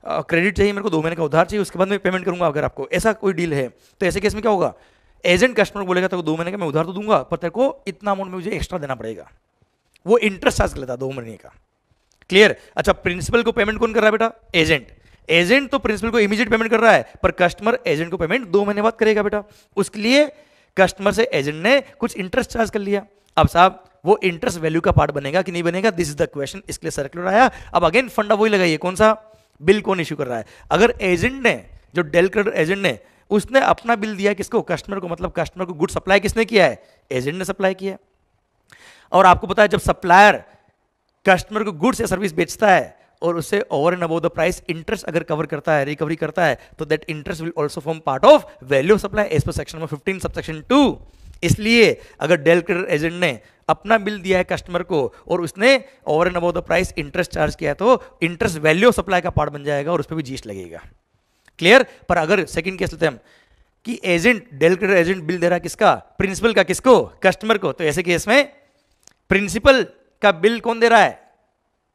Speaker 1: क्रेडिट चाहिए मेरे को दो महीने का उधार चाहिए उसके बाद मैं पेमेंट करूंगा अगर आपको ऐसा कोई डील है तो ऐसे केस में क्या होगा एजेंट कस्टमर बोलेगा तो दो महीने का मैं उधार तो दूंगा पर तेरे को इतना अमाउंट में मुझे एक्स्ट्रा देना पड़ेगा वो इंटरेस्ट चार्ज लेता दो महीने का क्लियर अच्छा प्रिंसिपल को पेमेंट कौन कर रहा है बेटा एजेंट एजेंट तो प्रिंसिपल को इमीजिएट पेमेंट कर रहा है पर कस्टमर एजेंट को पेमेंट दो महीने बाद करेगा बेटा उसके लिए कस्टमर से एजेंट ने कुछ इंटरेस्ट चार्ज कर लिया अब साहब वो इंटरेस्ट वैल्यू का पार्ट बनेगा कि नहीं बनेगा दिस इज द क्वेश्चन इसके लिए सर्कुलर आया अब अगेन फंडा वही लगाइए कौन सा बिल कौन इश्यू कर रहा है अगर एजेंट ने जो डेल क्रेडिट एजेंट ने उसने अपना बिल दिया किसको कस्टमर को मतलब कस्टमर को गुड सप्लाई किसने किया है एजेंट ने सप्लाई किया और आपको पता है जब सप्लायर कस्टमर को गुड्स या सर्विस बेचता है और उसे over and above the price interest अगर कवर करता है रिकवरी करता है तो that interest will also form part of value supply as per section number 15 sub section 2 इसलिए अगर डेल क्रेडिट एजेंट ने अपना बिल दिया है कस्टमर को और उसने over and above the price interest charge किया है तो इंटरेस्ट वैल्यू सप्लाई का पार्ट बन जाएगा और उस पर भी जीएसटी लगेगा क्लियर पर अगर सेकंड केस लेते हैं हम कि agent del credit agent bill दे रहा किसका प्रिंसिपल का किसको कस्टमर को तो ऐसे केस में प्रिंसिपल का बिल कौन दे रहा है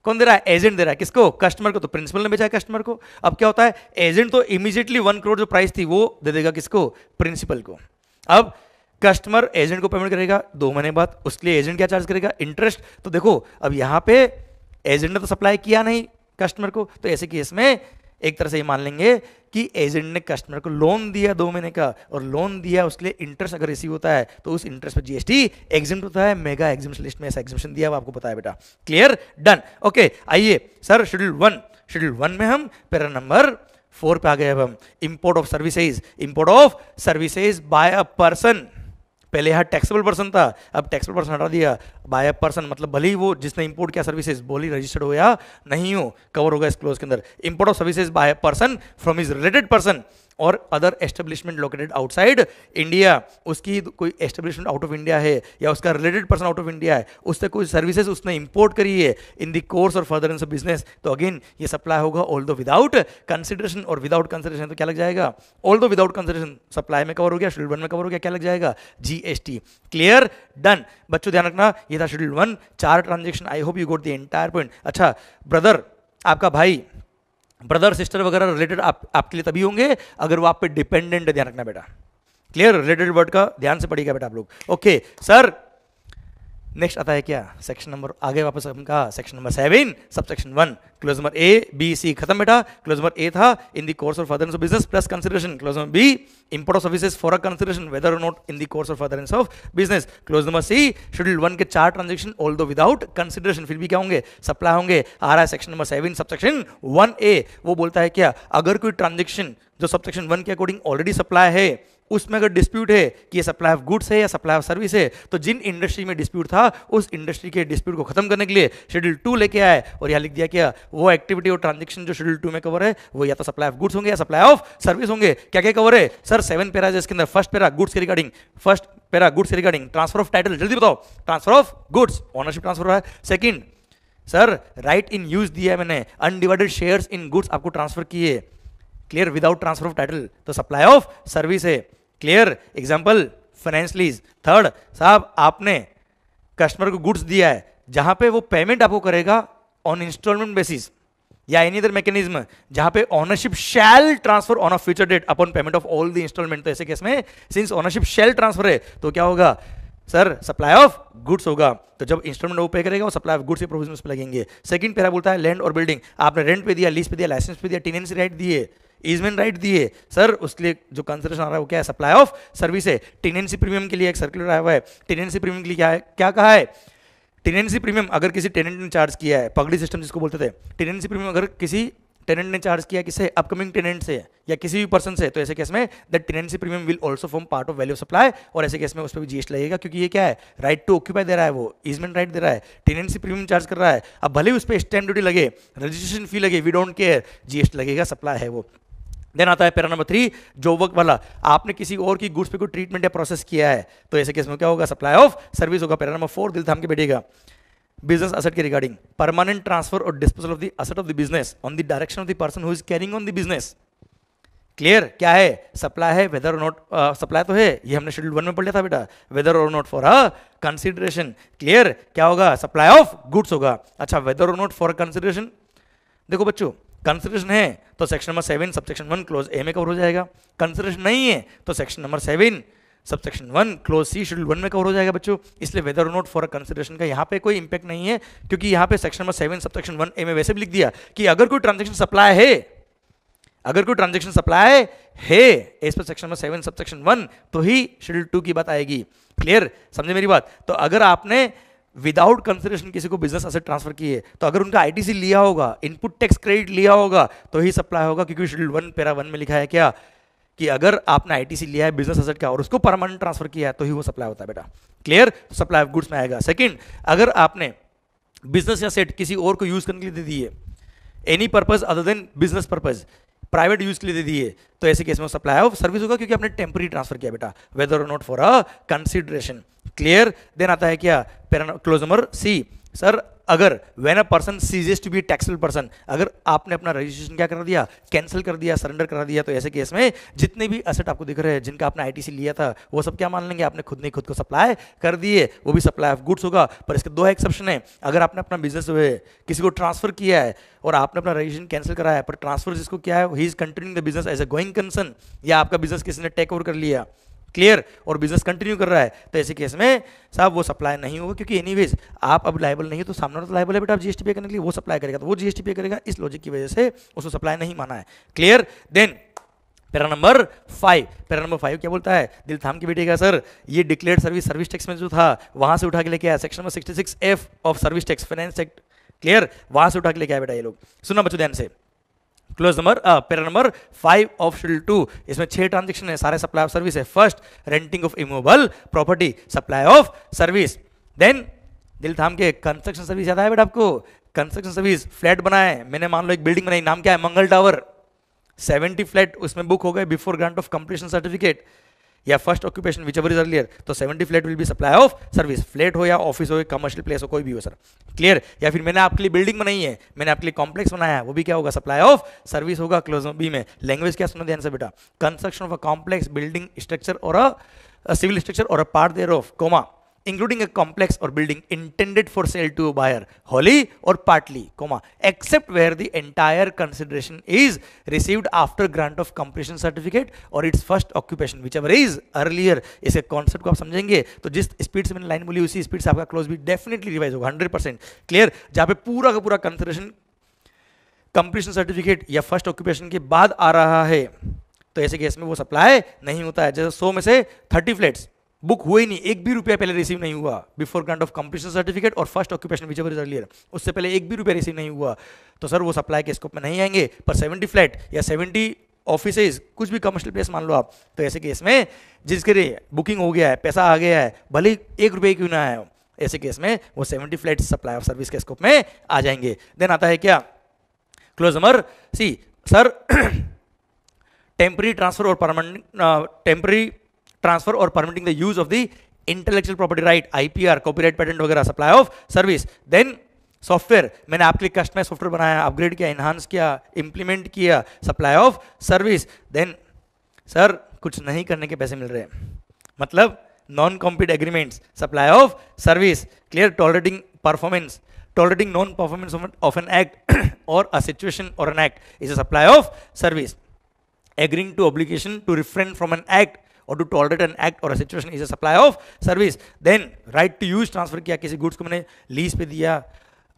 Speaker 1: कौन दे रहा है एजेंट दे रहा है किसको कस्टमर को तो प्रिंसिपल ने बेचा है कस्टमर को अब क्या होता है एजेंट तो इमीजिएटली वन करोड़ जो प्राइस थी वो दे देगा किसको प्रिंसिपल को अब कस्टमर एजेंट को पेमेंट करेगा दो महीने बाद उसके लिए एजेंट क्या चार्ज करेगा इंटरेस्ट तो देखो अब यहाँ पे एजेंट ने तो सप्लाई किया नहीं कस्टमर को तो ऐसे केस में एक तरह से ये मान लेंगे कि एजेंट ने कस्टमर को लोन दिया दो महीने का और लोन दिया उसके लिए इंटरेस्ट अगर रिसीव होता है तो उस इंटरेस्ट पर जीएसटी एग्जिम होता है मेगा एग्जिम लिस्ट में ऐसा एग्जिबिशन दिया आपको पता है बेटा क्लियर डन ओके आइए sir schedule one schedule one में हम पैरा नंबर फोर पे आ गए अब हम import of services import of services by a person पहले यहाँ टैक्सेबल पर्सन था अब टैक्सेबल पर्सन हटा दिया बाय पर्सन मतलब भले ही वो जिसने इंपोर्ट किया सर्विसेज बोली रजिस्टर्ड हो या नहीं हो कवर होगा इस क्लोज के अंदर import of services by person from his related person or other establishment located outside India उसकी कोई एस्टेब्लिशमेंट आउट ऑफ इंडिया है या उसका related person out of India है उससे कोई सर्विसेज उसने इंपोर्ट करी है in the course or further in business तो अगेन ये सप्लाई होगा although without consideration or without consideration तो क्या लग जाएगा although without consideration supply में कवर हो गया शेड्यूल वन में कवर हो गया क्या लग जाएगा जीएसटी क्लियर डन बच्चों ध्यान रखना ये था शेड्यूल वन चार transaction I hope you got the entire point अच्छा ब्रदर आपका भाई ब्रदर सिस्टर वगैरह रिलेटेड आप आपके लिए तभी होंगे अगर वो आप पे डिपेंडेंट ध्यान रखना बेटा क्लियर रिलेटेड वर्ड का ध्यान से पड़ेगा बेटा आप लोग ओके सर नेक्स्ट आता है क्या सेक्शन नंबर आगे वापस हमका section number seven sub section one clause number A B C खत्म बेटा क्लोज नंबर ए था in the course of furtherance of business plus consideration clause number B import of services for a consideration whether not in the course of furtherance of business clause number C schedule one के चार transaction although without consideration फिर भी क्या होंगे supply होंगे आ रहा है section number seven sub section one A वो बोलता है क्या अगर कोई ट्रांजेक्शन जो सब सेक्शन वन के अकॉर्डिंग ऑलरेडी सप्लाई है उसमें अगर डिस्प्यूट है कि ये सप्लाई ऑफ गुड्स है या सप्लाई ऑफ सर्विस है तो जिन इंडस्ट्री में डिस्प्यूट था उस इंडस्ट्री के डिस्प्यूट को खत्म करने के लिए शेड्यूल टू लेके आए और यहाँ लिख दिया क्या वो एक्टिविटी और ट्रांजेक्शन जो शेड्यूल टू में कवर है वो या तो सप्लाई ऑफ गुड्स होंगे या सप्लाई ऑफ सर्विस होंगे क्या क्या कवर है सर सेवन पेरा इसके अंदर फर्स्ट पेरा गुड्स के रिगार्डिंग फर्स्ट पेरा गुड्स के रिगार्डिंग ट्रांसफर ऑफ टाइटल जल्दी बताओ transfer of goods ownership transfer हुआ है second sir right in use दिया है मैंने अनडिवाइडेड शेयर्स इन गुड्स आपको ट्रांसफर किए clear without transfer of title तो सप्लाई ऑफ सर्विस है clear example finance lease third साहब आपने कस्टमर को गुड्स दिया है जहां पे वो पेमेंट आपको करेगा ऑन इंस्टॉलमेंट बेसिस या एनी अदर मैकेनिज्म जहां पे ownership shall transfer on a future date upon payment of all the installment तो ऐसे केस में सिंस ऑनरशिप शैल ट्रांसफर है तो क्या होगा सर सप्लाई ऑफ गुड्स होगा तो जब इंस्टॉलमेंट वो पे करेगा वो सप्लाई ऑफ गुड्स के प्रोविजन पे लगेंगे सेकंड पैरा बोलता है लैंड और बिल्डिंग आपने रेंट पे दिया लीज पे दिया लाइसेंस पे दिया टेनेंसी राइट दिए इजमेन राइट दिए सर उसके लिए जो कंसिडरेशन आ रहा है वो क्या है सप्लाई ऑफ सर्विस है टेनेंसी प्रीमियम के लिए एक सर्कुलर आया हुआ है टेनेंसी प्रीमियम के लिए क्या है क्या कहा है टेनेंसी प्रीमियम अगर किसी टेनेंट ने चार्ज किया है पगड़ी सिस्टम जिसको बोलते थे टेनेंसी प्रीमियम अगर किसी टेनेंट ने चार्ज किया किसे अपकमिंग टेनेंट से या किसी भी पर्सन से तो ऐसे केस में the tenancy premium will also form part of value supply और ऐसे केस में उस पर भी जीएसटी लगेगा क्योंकि ये क्या है राइट टू ऑक्यूपाई दे रहा है वो इजमेंट राइट दे रहा है टेनेंसी प्रीमियम चार्ज कर रहा है अब भले ही उस पर स्टैंड ड्यूटी लगे रजिस्ट्रेशन फी लगे वी डोंट केयर जीएसटी लगेगा सप्लाई है वो देन आता है पैरा नंबर थ्री जो जॉबवर्क मतलब, वाला आपने किसी और की गुड्स पे कोई ट्रीटमेंट या प्रोसेस किया है तो ऐसे केस में क्या होगा सप्लाई ऑफ सर्विस होगा पैरा नंबर फोर दिल थाम के बैठेगा बिजनेस असेट के regarding permanent transfer or disposal of the asset of the business on the direction of the person who is carrying on the business clear क्या है supply है weather or not supply तो है ये हमने schedule one में पढ़ लिया था बेटा whether or not for a consideration clear क्या होगा सप्लाई ऑफ गुड्स होगा अच्छा weather or not for consideration देखो बच्चों कंसिडरेशन है तो section number seven sub section one clause A में कवर हो जाएगा कंसिडरेशन नहीं है तो section number seven sub section one clause C schedule one में कवर हो जाएगा बच्चों इसलिए वेदर नोट फॉर कंसिडरेशन का यहाँ पे कोई इंपैक्ट नहीं है क्योंकि यहाँ पे section number seven sub section one A में वैसे भी लिख दिया कि अगर कोई ट्रांजेक्शन सप्लाई है अगर कोई ट्रांजेक्शन सप्लाई है इस पर section number seven sub section one तो ही शेड्यूल टू की बात आएगी क्लियर समझे मेरी बात तो अगर आपने विदाउट कंसिडरेशन किसी को बिजनेस असेट ट्रांसफर किए तो अगर उनका आईटीसी लिया होगा इनपुट टैक्स क्रेडिट लिया होगा तो ही सप्लाई होगा क्योंकि शेड्यूल वन पेरा वन में लिखा है क्या कि अगर आपने आईटीसी लिया है बिजनेस असेट का और उसको परमानेंट ट्रांसफर किया है तो ही वो सप्लाई होता है बेटा क्लियर सप्लाई ऑफ गुड्स में आएगा सेकंड अगर आपने बिजनेस या सेट किसी और को यूज करने के लिए दे दिए any purpose other than business purpose private use के लिए दे दिए तो ऐसे केस में सप्लाई ऑफ सर्विस होगा क्योंकि आपने टेम्प्री ट्रांसफर किया बेटा whether not for a consideration clear then आता है क्या क्लोज नंबर सी सर अगर when a person ceases to be taxable person अगर आपने अपना रजिस्ट्रेशन क्या कर दिया कैंसिल कर दिया सरेंडर करा दिया तो ऐसे केस में जितने भी असेट आपको दिख रहे हैं जिनका आपने आईटीसी लिया था वो सब क्या मान लेंगे आपने खुद ने खुद को सप्लाई कर दिए वो भी सप्लाई ऑफ गुड्स होगा पर इसके दो एक्सेप्शन है अगर आपने अपना बिजनेस हुए किसी को ट्रांसफर किया है और आपने अपना रजिस्ट्रेशन कैंसिल कराया है पर ट्रांसफर जिसको क्या है he is continuing the business as a going concern या आपका बिजनेस किसी ने टेक ओवर कर लिया क्लियर और बिजनेस कंटिन्यू कर रहा है तो ऐसे केस में साहब वो सप्लाई नहीं होगा क्योंकि एनीवेज आप अब लाइबल नहीं हो तो सामने तो लाइबल है बेटा आप जीएसटी पे करने के लिए वो सप्लाई करेगा तो वो जीएसटी पे करेगा इस लॉजिक की वजह से उसको सप्लाई नहीं माना है clear then para number five para number five क्या बोलता है दिल थाम के बेटे का सर ये डिक्लेयर सर्विस सर्विस टैक्स में जो था वहां से उठा के लेके आया section number sixty six F of service tax finance act clear वहां से उठा के लेके आया बेटा ये लोग सुना बच्चों ध्यान से clause number para number five of schedule two इसमें छह ट्रांजेक्शन है सारे सप्लाई ऑफ सर्विस है first renting of immovable property supply of service then दिल थाम के कंस्ट्रक्शन सर्विस याद है बेटा आपको कंस्ट्रक्शन सर्विस फ्लैट बनाए मैंने मान लो एक बिल्डिंग बनाई नाम क्या है मंगल टावर सेवेंटी फ्लैट उसमें बुक हो गए before grant of completion certificate या first occupation whichever is earlier तो seventy flat will be supply of service flat हो या ऑफिस हो या कमर्शियल प्लेस हो कोई भी हो सर क्लियर या फिर मैंने आपके लिए बिल्डिंग बनाई है मैंने आपके लिए कॉम्प्लेक्स बनाया है वो भी क्या होगा सप्लाई ऑफ सर्विस होगा क्लोज बी में लैंग्वेज क्या सुनो ध्यान से बेटा construction of a complex building structure or civil structure or a part thereof comma including a complex or building intended for sale to a buyer wholly or partly comma except where the entire consideration is received after grant of completion certificate or its first occupation whichever is earlier इसके concept को आप समझेंगे तो जिस speed से मैंने line बोली उसी स्पीड से आपका क्लोज भी डेफिनेटली रिवाइज होगा हंड्रेड परसेंट क्लियर जहाँ पे पूरा का पूरा कंसिडरेशन कंप्लीशन सर्टिफिकेट या फर्स्ट ऑक्यूपेशन के बाद आ रहा है तो ऐसे केस में वो सप्लाई नहीं होता है जैसे सौ में से थर्टी फ्लैट्स बुक हुए नहीं एक भी रुपया पहले रिसीव नहीं हुआ before grant of completion certificate or first occupation whichever earlier उससे पहले एक भी रुपया रिसीव नहीं हुआ तो सर वो सप्लाई के स्कोप में नहीं आएंगे पर सेवेंटी फ्लैट या सेवेंटी ऑफिसेज कुछ भी कमर्शियल प्लेस मान लो आप तो ऐसे केस में जिसके लिए बुकिंग हो गया है पैसा आ गया है भले एक रुपये क्यों ना आया ऐसे केस में वो seventy flat supply of service के स्कोप में आ जाएंगे देन आता है क्या clause number C sir temporary transfer or permanent temporary transfer or permitting the use of the intellectual property right IPR copyright patent वगैरह supply of service then software मैंने आपके लिए कस्टमाइज सॉफ्टवेयर बनाया अपग्रेड किया enhance किया implement किया supply of service then sir कुछ नहीं करने के पैसे मिल रहे मतलब non compete agreements supply of service clear tolerating performance tolerating non performance of an act or a situation or an act is a supply of service agreeing to obligation to refrain from an act or to tolerate an act or situation is a supply of service then right to use transfer किया किसी goods को मैंने lease पे दिया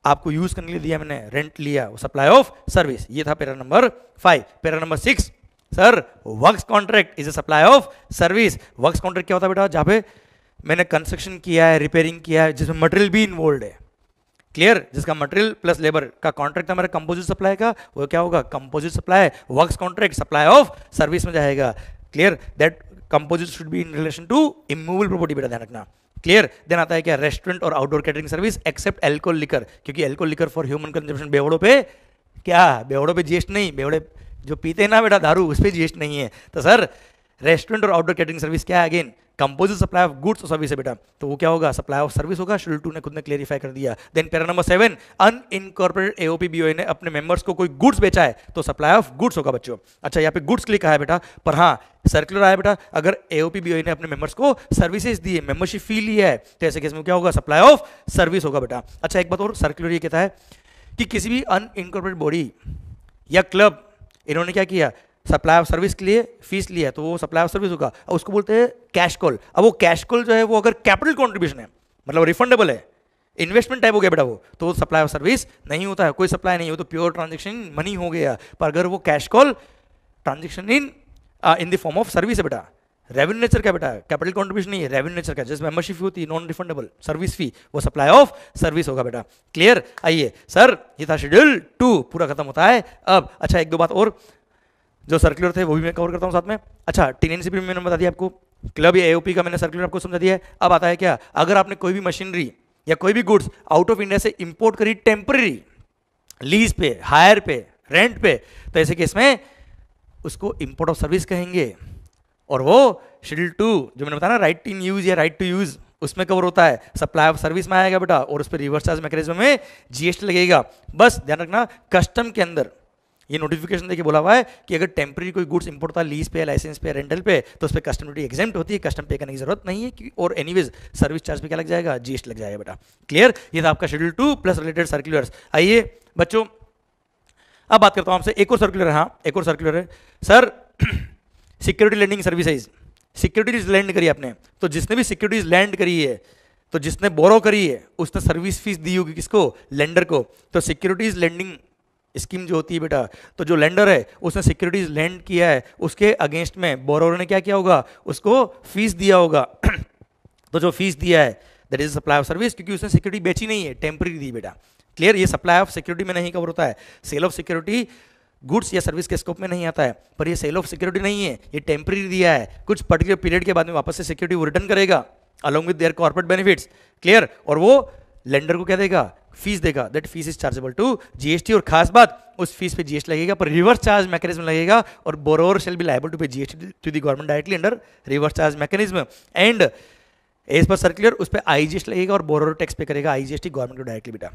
Speaker 1: आपको use करने के लिए दिया मैंने रेंट लिया सप्लाई ऑफ सर्विस ये था para number five para number six sir works contract is a supply of service works contract क्या होता है बेटा जहां पे मैंने कंस्ट्रक्शन किया है रिपेयरिंग किया है जिसमें मटेरियल भी इन्वॉल्व है क्लियर जिसका मटेरियल प्लस लेबर का कॉन्ट्रैक्ट हमारा कंपोजिट सप्लाई का वो क्या होगा composite supply works contract supply of service में जाएगा clear that composite should be in relation to immovable property बेटा ध्यान रखना क्लियर देन आता है क्या रेस्टोरेंट और outdoor catering service except alcohol liquor क्योंकि alcohol liquor for human consumption बेवड़ों पे क्या बेवड़ों पे जीएस नहीं बेवड़े जो पीते ना बेटा दारू उस पर जीएसट नहीं है तो सर रेस्टोरेंट और आउटडोर कैटरिंग सर्विस क्या है again composite supply of goods और सर्विस है बेटा तो वो क्या होगा सप्लाई ऑफ सर्विस होगा शेड्यूल टू ने खुद ने क्लेरिफाई कर दिया then para number seven unincorporate AOP BOA ने अपने मेंबर्स को कोई गुड्स बेचा है तो सप्लाई ऑफ गुड्स होगा बच्चों अच्छा यहाँ पे गुड्स क्लिक है बेटा पर हाँ सर्कुलर आया बेटा अगर एओपी बीओए ने अपने मेंबर्स को सर्विसेज दी है मेंबरशिप फी ली है तो ऐसे केस में क्या होगा सप्लाई ऑफ सर्विस होगा बेटा अच्छा एक बात और सर्कुलर ये कहता है कि किसी भी अन इनकॉर्पोरेट बॉडी या क्लब इन्होंने क्या किया सप्लाई ऑफ सर्विस के लिए फीस लिया तो वो सप्लाई ऑफ सर्विस होगा और उसको बोलते हैं कैश कॉल अब वो कैश कॉल जो है वो अगर कैपिटल कॉन्ट्रीब्यूशन है मतलब रिफंडेबल है इन्वेस्टमेंट टाइप हो गया बेटा वो तो सप्लाई ऑफ सर्विस नहीं होता है कोई सप्लाई नहीं हो तो प्योर ट्रांजेक्शन मनी हो गया पर अगर वो cash call transaction in in the form of service है बेटा रेवेन्यू नेचर का बेटा कैपिटल कॉन्ट्रीब्यूशन नहीं है रेवेन्यू नेचर का जस्ट मेंबरशिप फी होती है नॉन रिफंडेबल सर्विस फी वो सप्लाई ऑफ सर्विस होगा बेटा क्लियर आइए सर ये था शेड्यूल टू पूरा खत्म होता है अब अच्छा एक दो बात और जो सर्कुलर थे वो भी मैं कवर करता हूँ साथ में अच्छा टीन भी मैंने बता दिया आपको क्लब या एओपी का मैंने सर्कुलर आपको समझा दिया है अब आता है क्या अगर आपने कोई भी मशीनरी या कोई भी गुड्स आउट ऑफ इंडिया से इंपोर्ट करी टेम्प्रेरी लीज पे हायर पे रेंट पे तो ऐसे केस में उसको इंपोर्ट ऑफ सर्विस कहेंगे और वो शेड्यूल टू जो मैंने बताया ना राइट इन यूज या राइट टू यूज उसमें कवर होता है सप्लाई ऑफ सर्विस में आएगा बेटा और उस पर रिवर्स चार्ज मैकेनिज्म में जीएसटी लगेगा बस ध्यान रखना कस्टम के अंदर ये नोटिफिकेशन देखिए बोला हुआ है कि अगर टेम्प्रेरी कोई गुड्स इंपोर्ट था लीज पे लाइसेंस पे रेंटल पे तो उस पर कस्टम ड्यूटी एग्जाम्ट होती है कस्टम पे करने की जरूरत नहीं है कि और एनीवेज सर्विस चार्ज भी क्या लग जाएगा जीएसटी लग जाएगा बेटा क्लियर ये था आपका schedule two plus related circulars आइए बच्चों अब बात करता हूँ आपसे एक और सर्कुलर हाँ एक और सर्कुलर है sir security lending services securities lend करी आपने तो जिसने भी सिक्योरिटीज लैंड करी है तो जिसने बोरो करी है उसने सर्विस फीस दी होगी किसको लेंडर को तो सिक्योरिटीज लैंडिंग स्कीम जो होती है बेटा तो जो लेंडर है उसने सिक्योरिटीज लैंड किया है उसके अगेंस्ट में बोरोवर ने क्या किया होगा उसको फीस दिया होगा [CLEARS THROAT] तो जो फीस दिया है that is supply of service क्योंकि उसने सिक्योरिटी बेची नहीं है टेम्प्रेरी दी बेटा क्लियर ये सप्लाई ऑफ सिक्योरिटी में नहीं कवर होता है सेल ऑफ सिक्योरिटी गुड्स या सर्विस के स्कोप में नहीं आता है पर ये सेल ऑफ सिक्योरिटी नहीं है ये टेम्प्रेरी दिया है कुछ पर्टिकुलर पीरियड के बाद में वापस से सिक्योरिटी वो रिटर्न करेगा along with their corporate benefits clear और वो लेंडर को क्या देगा फीस देगा that fees is chargeable to GST और खास बात उस फीस पे जीएसटी लगेगा पर रिवर्स चार्ज मैकेनिज्म लगेगा और borrower shall be liable to pay GST to the government directly under reverse charge mechanism and as per circular उस पर आई जी लगेगा और बोरोवर टैक्स पे करेगा आई गवर्नमेंट को डायरेक्टली बेटा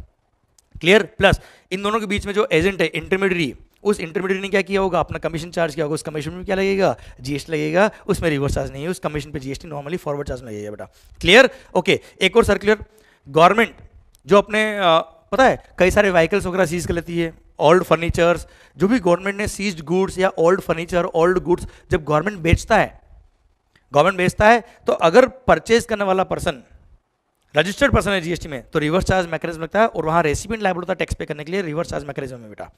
Speaker 1: क्लियर प्लस इन दोनों के बीच में जो एजेंट है इंटरमीडियरी उस इंटरमीडिएट ने क्या किया होगा अपना कमीशन चार्ज किया होगा उस कमीशन में क्या लगेगा जीएसटी लगेगा उसमें रिवर्स चार्ज नहीं है उस कमीशन पे जीएसटी नॉर्मली फॉरवर्ड चार्ज लगेगा बेटा क्लियर ओके एक और सर्कुलर गवर्नमेंट जो अपने आ, पता है कई सारे व्हीकल्स वगैरह सीज कर लेती है ओल्ड फर्नीचर्स जो भी गवर्नमेंट ने सीज गुड्स या ओल्ड फर्नीचर ओल्ड गुड्स जब गवर्नमेंट बेचता है गवर्नमेंट बेचता है तो अगर परचेज करने वाला पर्सन रजिस्टर्ड पर्सन है जीएसटी में तो रिवर्स चार्ज मैकेनिज्म लगता है और वहाँ रेसिपेंट लाइबल होता है टैक्स पे करने के लिए रिवर्स चार्ज मैकेनिज्म में बेटा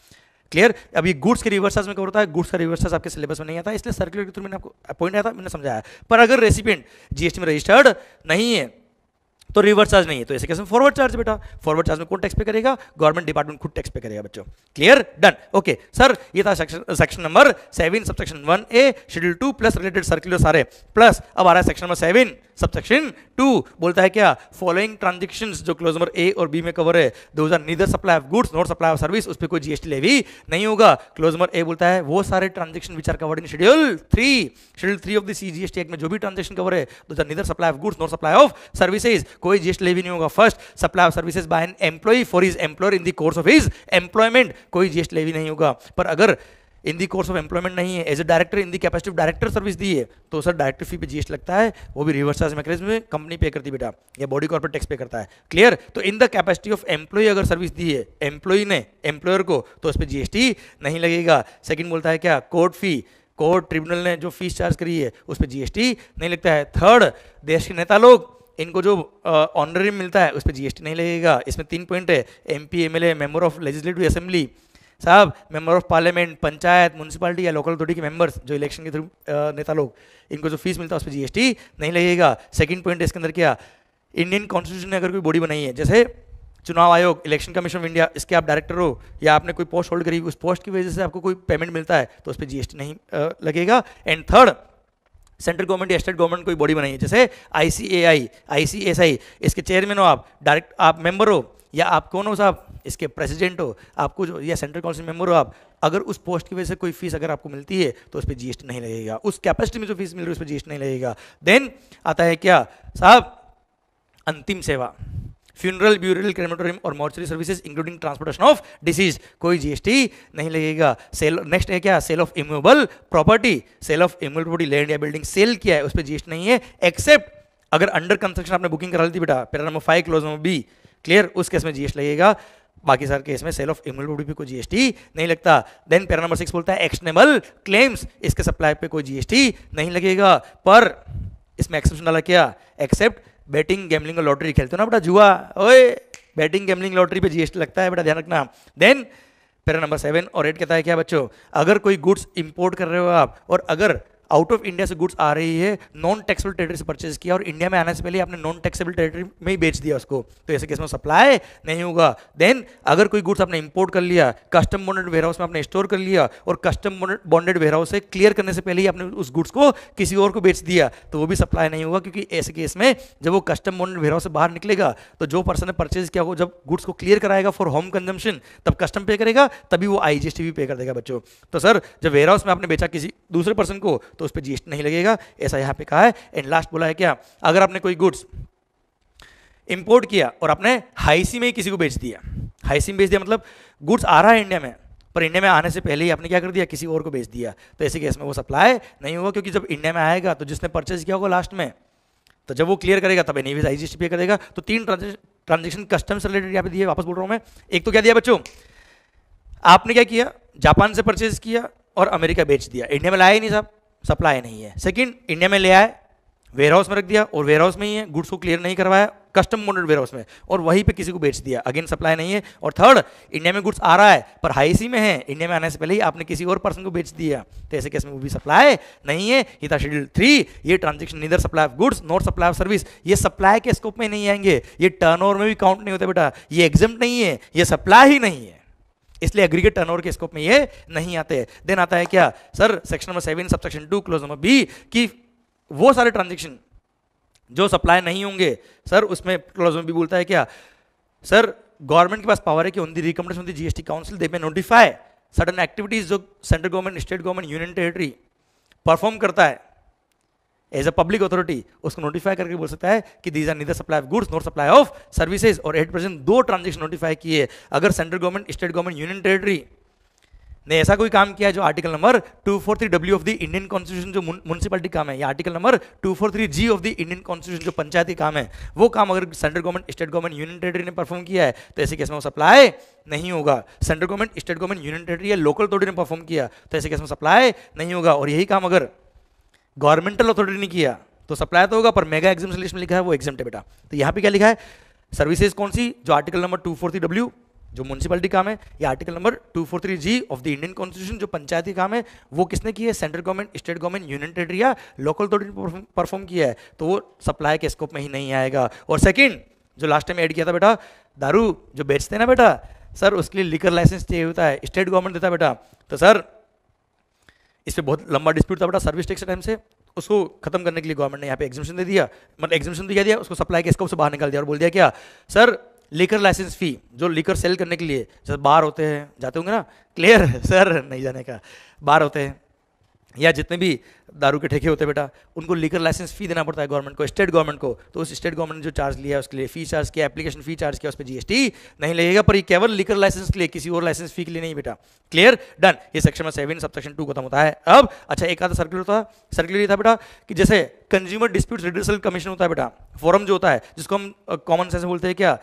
Speaker 1: क्लियर अभी गुड्स के रिवर्स चार्ज में क्या होता है गुड्स का रिवर्स चार्ज आपके सिलेबस में नहीं आता इसलिए सर्कुलर के थ्रू मैंने आपको अपॉइंट आया था मैंने समझाया पर अगर रेसिपेंट जीएसटी में रजिस्टर्ड नहीं है तो रिवर्स चार्ज नहीं है तो ऐसे कैसे फॉरवर्ड चार्ज बेटा फॉरवर्ड चार्ज में कौन टैक्स पे करेगा गवर्नमेंट डिपार्टमेंट खुद टैक्स पे करेगा बच्चों क्लियर डन ओके सर ये था section number seven subsection one A schedule two plus related circular सारे प्लस अब आ रहा है section number seven subsection two बोलता है क्या फॉलोइंग ट्रांजेक्शन जो क्लोज नंबर ए और बी में कवर है दो हजार neither supply of goods not supply of service उस पर कोई जीएसटी लेवी नहीं होगा क्लोज नंबर ए बोलता है वो सारे ट्रांजेक्शन विचार are covered in schedule three schedule three of the C GST act में जो भी ट्रांजेक्शन कवर है दो हजार neither supply of goods not supply of services कोई जीएसटी लेवी नहीं होगा first supply of services by an employee for his employer in the course of his employment कोई जीएसटी लेवी नहीं होगा पर अगर in the course of employment नहीं है as a director in the capacity of director service दी है तो सर डायरेक्टर फी पे जी लगता है वो भी रिवर्स चार्ज मैकेज में कंपनी पे करती बेटा या बॉडी कॉर्पोरेट टैक्स पे करता है क्लियर तो in the capacity of employee अगर सर्विस दी है एम्प्लॉय ने एम्प्लॉयर को तो उस पर जीएसटी नहीं लगेगा सेकेंड बोलता है क्या कोर्ट फी कोर्ट ट्रिब्यूनल ने जो फीस चार्ज करी है उस पर जीएसटी नहीं लगता है थर्ड देश के नेता लोग इनको जो ऑनरेरी मिलता है उस पर जीएसटी नहीं लगेगा इसमें तीन पॉइंट है M M P L A member of legislative assembly साहब member of parliament panchayat municipality या लोकल अथॉरिटी के मेंबर्स जो इलेक्शन के थ्रू नेता लोग इनको जो फीस मिलता है उस पर जीएसटी नहीं लगेगा सेकंड पॉइंट इसके अंदर क्या इंडियन कॉन्स्टिट्यूशन ने अगर कोई बॉडी बनाई है जैसे चुनाव आयोग इलेक्शन कमीशन ऑफ इंडिया इसके आप डायरेक्टर हो या आपने कोई पोस्ट होल्ड करी उस पोस्ट की वजह से आपको कोई पेमेंट मिलता है तो उस पर जीएसटी नहीं लगेगा एंड थर्ड सेंट्रल गवर्नमेंट या स्टेट गवर्नमेंट कोई बॉडी बनाई है जैसे आई सी ए आई आई सी एस आई इसके चेयरमैन हो आप डायरेक्ट आप मेंबर हो या आप कौन हो साहब इसके प्रेसिडेंट हो आपको जो या सेंट्रल काउंसिल मेंबर हो आप अगर उस पोस्ट की वजह से कोई फीस अगर आपको मिलती है तो उस पर जीएसटी नहीं लगेगा उस कैपेसिटी में जो फीस मिल रही है उस पर जीएसटी नहीं लगेगा देन आता है क्या साहब अंतिम सेवा फ्यूनरल ब्यूरल क्रेमेटोरियम और mortuary services including transportation of deceased कोई जीएसटी नहीं लगेगा सेल नेक्स्ट है क्या sale of immovable property sale of immovable property land या बिल्डिंग सेल किया है उस पर जीएसटी नहीं है एक्सेप्ट अगर अंडर कंस्ट्रक्शन आपने बुकिंग करा ली थी बेटा para number five clause number B clear उस केस में जीएसटी लगेगा बाकी सर केस में सेल ऑफ इमोलबी को जीएसटी नहीं लगता देन पैरा नंबर सिक्स बोलता है एक्शनेबल क्लेम्स इसके सप्लाई पे कोई जीएसटी नहीं लगेगा पर इसमें एक्सेप्शन डाला क्या एक्सेप्ट बैटिंग गेमलिंग और लॉटरी खेलते हो ना बेटा जुआ ओए बैटिंग गेमलिंग लॉटरी पे जीएसटी लगता है बेटा ध्यान रखना देन पैरा नंबर सेवन और एट कहता है क्या बच्चों अगर कोई गुड्स इंपोर्ट कर रहे हो आप और अगर आउट ऑफ इंडिया से गुड्स आ रही है नॉन टैक्सेबल टेरिटरी से परचेज किया और इंडिया में आने से पहले आपने नॉन टैक्सेबल टेरिटरी में ही बेच दिया उसको तो ऐसे केस में सप्लाई नहीं होगा देन अगर कोई गुड्स आपने इंपोर्ट कर लिया कस्टम बॉन्डेड वेयरहाउस में आपने स्टोर कर लिया और कस्टम बॉन्डेड वेयरहाउस से क्लियर करने से पहले ही आपने उस गुड्स को किसी और को बेच दिया तो वो भी सप्लाई नहीं होगा क्योंकि ऐसे केस में जब वो कस्टम बॉन्डेड वेयरहाउस से बाहर निकलेगा तो जो पर्सन ने परचेज किया वो जब गुड्स को क्लियर कराएगा फॉर होम कंजम्पशन तब कस्टम पे करेगा तभी वो आईजीएसटी भी पे कर देगा बच्चों तो सर जब वेयरहाउस में आपने बेचा किसी दूसरे पर्सन को तो उस पर जीएसटी नहीं लगेगा ऐसा यहाँ पे कहा है एंड लास्ट बोला है क्या अगर आपने कोई गुड्स इंपोर्ट किया और आपने हाईसी में ही किसी को बेच दिया हाईसी में बेच दिया मतलब गुड्स आ रहा है इंडिया में पर इंडिया में आने से पहले ही आपने क्या कर दिया किसी और को बेच दिया तो ऐसे केस में वो सप्लाई नहीं होगा क्योंकि जब इंडिया में आएगा तो जिसने परचेज किया होगा लास्ट में तो जब वो क्लियर करेगा तब एनी आई पे करेगा तो तीन ट्रांजेक्शन कस्टम्स रिलेटेड यहाँ पे दिए वापस बोल रहा हूँ मैं एक तो क्या दिया बच्चों आपने क्या किया जापान से परचेज किया और अमेरिका बेच दिया इंडिया में लाया ही नहीं साहब सप्लाई नहीं है सेकंड इंडिया में ले आए वेयर हाउस में रख दिया और वेयर हाउस में ही है गुड्स को क्लियर नहीं करवाया कस्टम मोडेड वेयर हाउस में और वहीं पे किसी को बेच दिया अगेन सप्लाई नहीं है और थर्ड इंडिया में गुड्स आ रहा है पर हाई सी में है इंडिया में आने से पहले ही आपने किसी और पर्सन को बेच दिया तो ऐसे केस में वो भी सप्लाई नहीं है ये था शेड्यूल थ्री ये transaction neither supply of goods not supply of service ये सप्लाई के स्कोप में नहीं आएंगे ये टर्न में भी काउंट नहीं होता बेटा ये एग्जाम नहीं है ये सप्लाई ही नहीं है इसलिए एग्रीगेट टर्नओवर के स्कोप में ये नहीं आते देन आता है क्या sir section number seven sub section two clause number B कि वो सारे ट्रांजेक्शन जो सप्लाई नहीं होंगे सर उसमें क्लोज नंबर बी बोलता है क्या सर गवर्नमेंट के पास पावर है कि on the recommendation of GST council they may notify सडन एक्टिविटीज जो central government state government union territory perform करता है एज अ पब्लिक अथॉरिटी उसको नोटिफाई करके बोल सकता है कि these are neither supply of goods not supply of services और एट प्रेजेंट दो ट्रांजेक्शन नोटिफाई किए अगर central government state government union territory ने ऐसा कोई काम किया जो article number 243 W of the Indian constitution जो म्यूनसिपालिटी काम है या article number 243 G of the Indian constitution जो पंचायती काम है वो काम अगर central government state government union territory ने परफॉर्म किया है तो ऐसे केस में वो सप्लाई नहीं होगा central government state government union territory या लोकल अथॉरिटी ने परफॉर्म किया तो ऐसे केस में सप्लाई नहीं होगा और यही काम अगर गवर्नमेंटल अथॉरिटी ने किया तो सप्लाई तो होगा पर मेगा एग्जाम लिस्ट में लिखा है वो एग्जाम है बेटा तो यहाँ पे क्या लिखा है सर्विसेज कौन सी जो article number two four three W जो म्यूनसिपलिटी काम है या article number three G of the Indian constitution जो पंचायती काम है वो किसने किया है central government state government union territory या लोकल अथॉरिटी परफॉर्म किया है तो वो सप्लाई के स्कोप में ही नहीं आएगा और सेकेंड जो लास्ट टाइम ऐड किया था बेटा दारू जो बेचते हैं ना बेटा सर उसके लिए लिकर लाइसेंस चाहिए होता है स्टेट गवर्नमेंट देता है बेटा तो सर इस पर बहुत लंबा डिस्प्यूट था बड़ा सर्विस टैक्स टाइम से उसको खत्म करने के लिए गवर्नमेंट ने यहाँ पे एग्जिबिशन दे दिया मतलब एग्जिबिशन तो दिया दिया उसको सप्लाई के स्कोप से बाहर निकाल दिया और बोल दिया क्या सर लेकर लाइसेंस फी जो लेकर सेल करने के लिए जैसे बाहर होते हैं जाते होंगे ना क्लियर [LAUGHS] सर नहीं जाने का बाहर होते हैं या जितने भी दारू के ठेके होते हैं बेटा उनको लीगल लाइसेंस फी देना पड़ता है गवर्नमेंट को स्टेट गवर्नमेंट को तो उस स्टेट गवर्नमेंट ने जो चार्ज लिया है उसके लिए फी चार्ज किया एप्लीकेशन फी चार्ज किया उस पर जीएसटी नहीं लगेगा पर ये केवल लीगल लाइसेंस के लिए किसी और लाइसेंस फी के लिए नहीं बेटा क्लियर डन ये सेक्शन में सेवन सब सेक्शन टू खत्म होता है अब अच्छा एक आधा सर्कुलर था सर्कुलर ये था बेटा कि जैसे कंज्यूमर डिस्प्यूट रिड्रेसल कमीशन होता है बेटा फोरम जो होता है जिसको हम कॉमन सेंस बोलते हैं क्या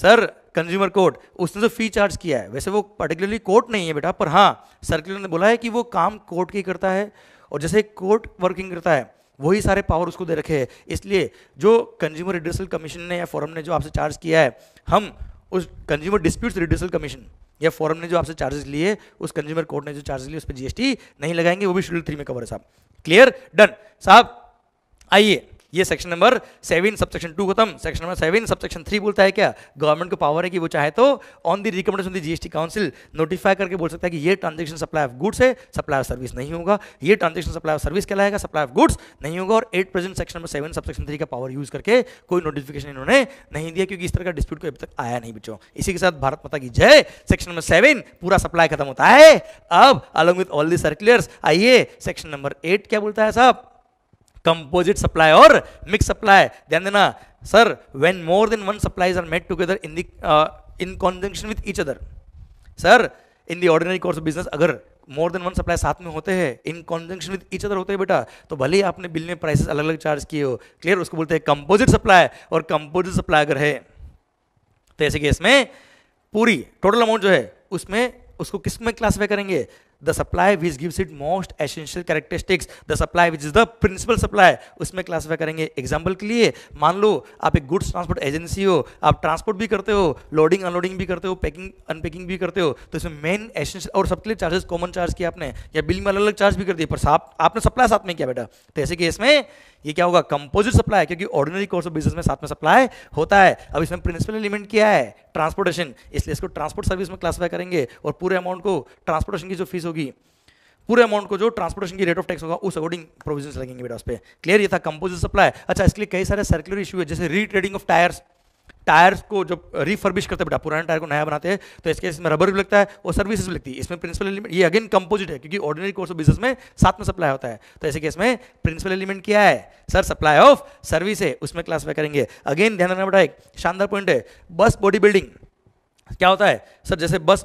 Speaker 1: सर कंज्यूमर कोर्ट उसने तो फी चार्ज किया है वैसे वो पर्टिकुलरली कोर्ट नहीं है बेटा पर हाँ सर्कुलर ने बोला है कि वो काम कोर्ट की करता है और जैसे कोर्ट वर्किंग करता है वही सारे पावर उसको दे रखे हैं इसलिए जो कंज्यूमर रिड्रेसल कमीशन ने या फॉरम ने जो आपसे चार्ज किया है हम उस कंज्यूमर डिस्प्यूट्स रिड्रेसल कमीशन या फॉरम ने जो आपसे चार्जेस लिए उस कंज्यूमर कोर्ट ने जो चार्जेस लिए उस पर जीएसटी नहीं लगाएंगे वो भी शेड्यूल थ्री में कवर है साहब क्लियर डन साहब आइए ये section number seven subsection two खत्म section number seven subsection three बोलता है क्या गवर्नमेंट को पावर है कि वो चाहे तो on the recommendation the GST council notify करके बोल सकता है कि ये ट्रांजेक्शन सप्लाई ऑफ गुड्स है सप्लाई ऑफ सर्विस नहीं होगा ये ट्रांजेक्शन सप्लाई ऑफ सर्विस कहलाएगा सप्लाई ऑफ गुड्स नहीं होगा और at present section number seven subsection three का पावर यूज करके कोई नोटिफिकेशन इन्होंने नहीं दिया क्योंकि इस तरह का डिस्प्यूट को अभी तक आया नहीं बच्चों इसी के साथ भारत माता की जय सेक्शन नंबर सेवन पूरा सप्लाई खत्म होता है अब along with all the circulars आइए सेक्शन नंबर एट क्या बोलता है साहब कंपोजिट सप्लाई और मिक्स सप्लाई ध्यान देना sir when more than one supplies are made together in the in conjunction with each other sir in the ordinary course of business अगर more than one supply साथ में होते हैं in conjunction with each other होते हैं बेटा तो भले ही आपने बिल में प्राइसेस अलग अलग चार्ज किए हो क्लियर उसको बोलते हैं कंपोजिट सप्लाई और कंपोजिट सप्लाई अगर है तो ऐसे केस में पूरी टोटल अमाउंट जो है उसमें उसको किस में क्लासीफाई करेंगे the supply which gives it most essential characteristics the supply which is the principal supply उसमें classify करेंगे एग्जाम्पल के लिए मान लो आप एक गुड्स ट्रांसपोर्ट एजेंसी हो आप ट्रांसपोर्ट भी करते हो लोडिंग अनलोडिंग भी करते हो पैकिंग अनपैकिंग भी करते हो तो इसमें मेन एसेंशियल और sabke liye charges common charge किया aapne ya बिल में अलग अलग चार्ज भी कर diye पर saap आपने सप्लाई साथ में किया बेटा to तो aise case mein ये क्या होगा कंपोजिट सप्लाई क्योंकि ऑर्डिनरी कोर्स ऑफ बिजनेस में साथ में सप्लाई होता है अब इसमें प्रिंसिपल एलिमेंट क्या है ट्रांसपोर्टेशन इसलिए इसको ट्रांसपोर्ट सर्विस में क्लासिफाई करेंगे और पूरे अमाउंट को ट्रांसपोर्टेशन की जो फीस होगी पूरे अमाउंट को जो ट्रांसपोर्टेशन की रेट ऑफ टैक्स होगा उस अकॉर्डिंग प्रोविजन लगेंगे बेटा उस पर क्लियर ये था कंपोजिट सप्लाई अच्छा इसके लिए कई सारे सर्कुलर इशू है जैसे रीट्रेडिंग ऑफ टायर्स टायर्स को जब रिफर्बिश करते हैं बेटा पुराने टायर को नया बनाते हैं तो इसके इसमें रबर भी लगता है और सर्विसेज भी लगती है इसमें प्रिंसिपल एलिमेंट ये अगेन कंपोजिट है क्योंकि ऑर्डिनरी कोर्स ऑफ बिजनेस में साथ में सप्लाई होता है तो ऐसे केस में प्रिंसिपल एलिमेंट क्या है सर सप्लाई ऑफ सर्विस है उसमें क्लासीफाई करेंगे अगेन ध्यान रखना बेटा एक शानदार पॉइंट है बस बॉडी बिल्डिंग क्या होता है सर जैसे बस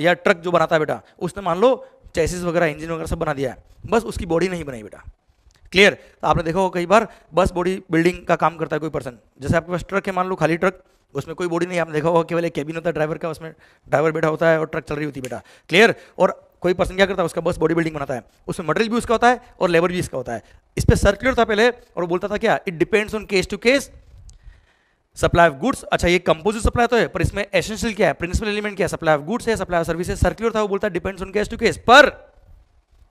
Speaker 1: या ट्रक जो बनाता है बेटा उसने मान लो चैसिस वगैरह इंजन वगैरह सब बना दिया है बस उसकी बॉडी नहीं बनाई बेटा क्लियर तो आपने देखा होगा कई बार बस बॉडी बिल्डिंग का काम करता है कोई पर्सन जैसे आपके पास ट्रक है मान लो खाली ट्रक उसमें कोई बॉडी नहीं आपने देखा होगा केवल एक कैबिन होता है ड्राइवर का उसमें ड्राइवर बैठा होता है और ट्रक चल रही होती है बेटा क्लियर और कोई पर्सन क्या करता है उसका बस बॉडी बिल्डिंग बनाता है उसमें मटेरियल भी उसका होता है और लेबर भी इसका होता है इस पर सर्कुलर था पहले और बोलता था क्या it depends on case to case supply of goods अच्छा ये कंपोजिट सप्लाई तो है पर इसमें एसेंशियल क्या है प्रिंसिपल एलिमेंट क्या है सप्लाई ऑफ गुड्स है सप्लाई ऑफ सर्विसेज सर्कुलर था वो बोलता है depends on case to case पर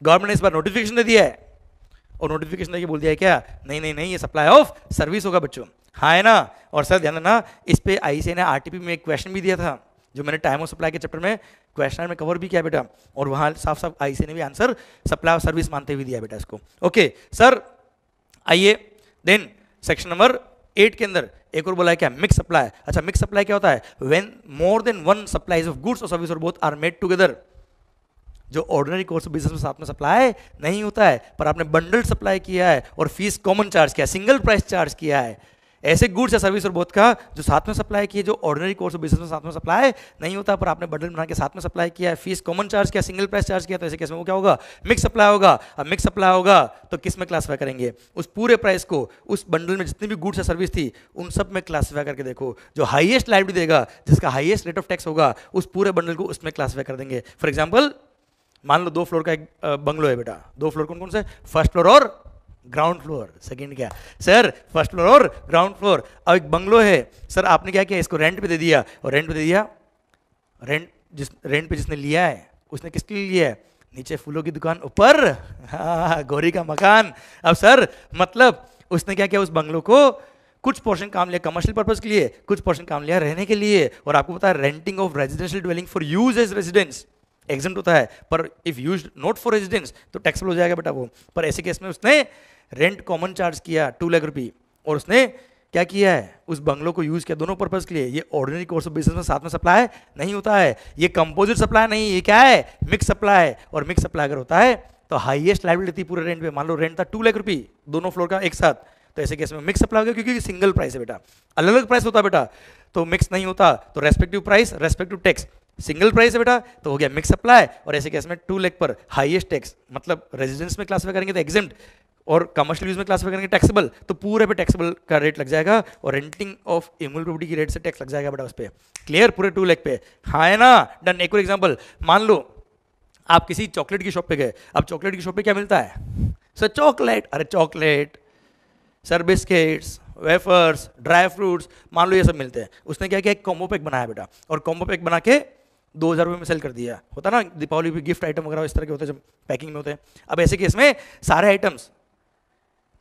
Speaker 1: गवर्नमेंट ने इस बार नोटिफिकेशन दे दिया है और नोटिफिकेशन देके बोल दिया है क्या नहीं नहीं नहीं ये सप्लाई ऑफ सर्विस होगा बच्चों हाँ है ना और सर ध्यान देना इस पर आई ने आरटीपी में एक क्वेश्चन भी दिया था जो मैंने टाइम ऑफ सप्लाई के चैप्टर में क्वेश्चन में कवर भी किया बेटा और वहाँ साफ साफ आई ने भी आंसर सप्लाई ऑफ सर्विस मानते हुए दिया बेटा इसको ओके सर आइए देन सेक्शन नंबर एट के अंदर एक और बोला है क्या मिक्स सप्लाई अच्छा मिक्स सप्लाई क्या होता है when more than one supplies of goods और सर्विस और बोथ आर मेड टुगेदर जो ऑर्डनरी कोर्स बिजनेस में साथ में सप्लाई नहीं होता है पर आपने बंडल सप्लाई किया है और फीस कॉमन चार्ज किया सिंगल प्राइस चार्ज किया है ऐसे गुड्स या सर्विस और बोथ का जो साथ में सप्लाई किए जो ऑर्डनरी कोर्स बिजनेस में साथ में सप्लाई नहीं होता पर आपने बंडल बना के साथ में सप्लाई किया फीस कॉमन चार्ज किया सिंगल प्राइस चार्ज किया तो ऐसे केस में वो क्या होगा मिक्स सप्लाई होगा अब मिक्स सप्लाई होगा तो किस में क्लासीफाई करेंगे उस पूरे प्राइस को उस बंडल में जितनी भी गुड्स या सर्विस थी उन सब में क्लासीफाई करके देखो जो हाइएस्ट लाइब्रेरी देगा जिसका हाइएस्ट रेट ऑफ टैक्स होगा उस पूरे बंडल को उसमें क्लासीफाई कर देंगे फॉर एग्जाम्पल मान लो दो फ्लोर का एक बंगलो है बेटा दो फ्लोर कौन कौन से फर्स्ट फ्लोर और ग्राउंड फ्लोर सेकंड क्या सर फर्स्ट फ्लोर और ग्राउंड फ्लोर अब एक बंगलो है सर आपने क्या किया इसको रेंट पे दे दिया और रेंट पे दे दिया रेंट जिस रेंट पे जिसने लिया है उसने किसके लिए लिया है नीचे फूलों की दुकान ऊपर हाँ गौरी का मकान अब सर मतलब उसने क्या किया उस बंगलो को कुछ पोर्शन काम लिया कमर्शियल पर्पज के लिए कुछ पोर्शन काम लिया रहने के लिए और आपको पता है renting of residential dwelling for use as residence exempt होता है पर if used not for residence तो टैक्सेबल हो जाएगा बेटा वो पर ऐसे केस में उसने रेंट कॉमन चार्ज किया टू लाख रुपये और उसने क्या किया है उस बंगलों को यूज़ किया दोनों पर्पज़ के लिए ये ऑर्डिनरी कोर्स ऑफ बिजनेस में साथ में सप्लाई नहीं होता है ये कंपोजिट सप्लाई नहीं ये क्या है मिक्स सप्लाई और मिक्स सप्लाई अगर होता है तो हाईएस्ट लाइबिलिटी पूरे रेंट पे मान लो रेंट था टू लाख रुपये दोनों फ्लोर का एक साथ तो ऐसे केस में मिक्स सप्लाई हो गया क्योंकि सिंगल प्राइस है बेटा अलग अलग प्राइस होता है बेटा तो मिक्स नहीं होता तो respective price respective tax single price है बेटा तो हो गया मिक्स सप्लाई और ऐसे केस में टू लेख पर हाईएस्ट टैक्स मतलब रेजिडेंस में क्लासिफाई करेंगे तो एग्जेंट और कमर्शियल यूज में क्लासीफाई करेंगे टैक्सेबल तो पूरे पे टैक्सेबल का रेट लग जाएगा और रेंटिंग ऑफ इमोल प्रॉपर्टी की रेट से टैक्स लग जाएगा बेटा उस पर क्लियर पूरे टू लेख पे हाँ है ना डन एक और एग्जाम्पल मान लो आप किसी चॉकलेट की शॉप पे गए अब चॉकलेट की शॉप पे क्या मिलता है सर चॉकलेट अरे chocolate sir biscuits wafers dry fruits मान लो ये सब मिलते हैं उसने क्या किया एक कॉम्बो पैक बनाया बेटा और कॉम्बो पैक बना के दो हज़ार रुपये में सेल कर दिया होता ना दीपावली भी गिफ्ट आइटम वगैरह इस तरह के होते हैं जब पैकिंग में होते हैं अब ऐसे केस में सारे items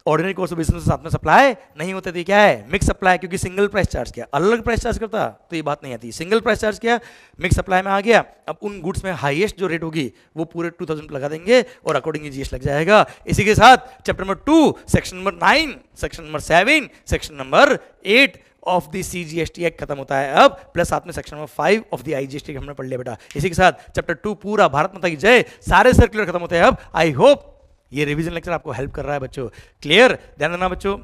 Speaker 1: ordinary course of business साथ में सप्लाई नहीं होते थे तो क्या है मिक्स सप्लाई क्योंकि सिंगल प्राइस चार्ज किया अलग प्राइस चार्ज करता तो ये बात नहीं आती सिंगल प्राइस चार्ज किया मिक्स सप्लाई में आ गया अब उन गुड्स में हाईएस्ट जो रेट होगी वो पूरे टू थाउजेंड लगा देंगे और अकॉर्डिंग जीएस लग जाएगा इसी के साथ chapter number two section number nine section number seven section number eight of the C G S T act खत्म होता है अब प्लस साथ में section number five of the I G S T हमने पढ़ लिया बेटा इसी के साथ चैप्टर टू पूरा भारत माता की जय सारे सर्कुलर खत्म होते हैं अब आई होप ये रिविजन लेक्चर आपको हेल्प कर रहा है बच्चों क्लियर ध्यान देना बच्चों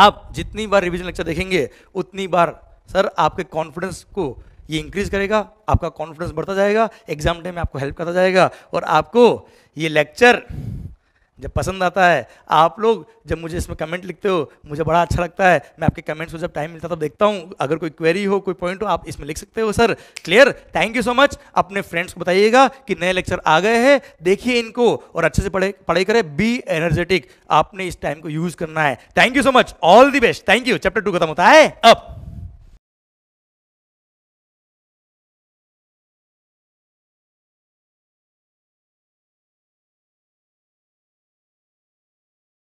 Speaker 1: आप जितनी बार रिविजन लेक्चर देखेंगे उतनी बार सर आपके कॉन्फिडेंस को ये इंक्रीज करेगा आपका कॉन्फिडेंस बढ़ता जाएगा एग्जाम टाइम में आपको हेल्प करता जाएगा और आपको ये लेक्चर जब पसंद आता है आप लोग जब मुझे इसमें कमेंट लिखते हो मुझे बड़ा अच्छा लगता है मैं आपके कमेंट्स को जब टाइम मिलता है तब देखता हूँ अगर कोई क्वेरी हो कोई पॉइंट हो आप इसमें लिख सकते हो sir clear thank you so much अपने फ्रेंड्स को बताइएगा कि नए लेक्चर आ गए हैं देखिए इनको और अच्छे से पढ़े पढ़ाई करें बी एनर्जेटिक आपने इस टाइम को यूज़ करना है thank you so much all the best thank you chapter two खत्म होता है अब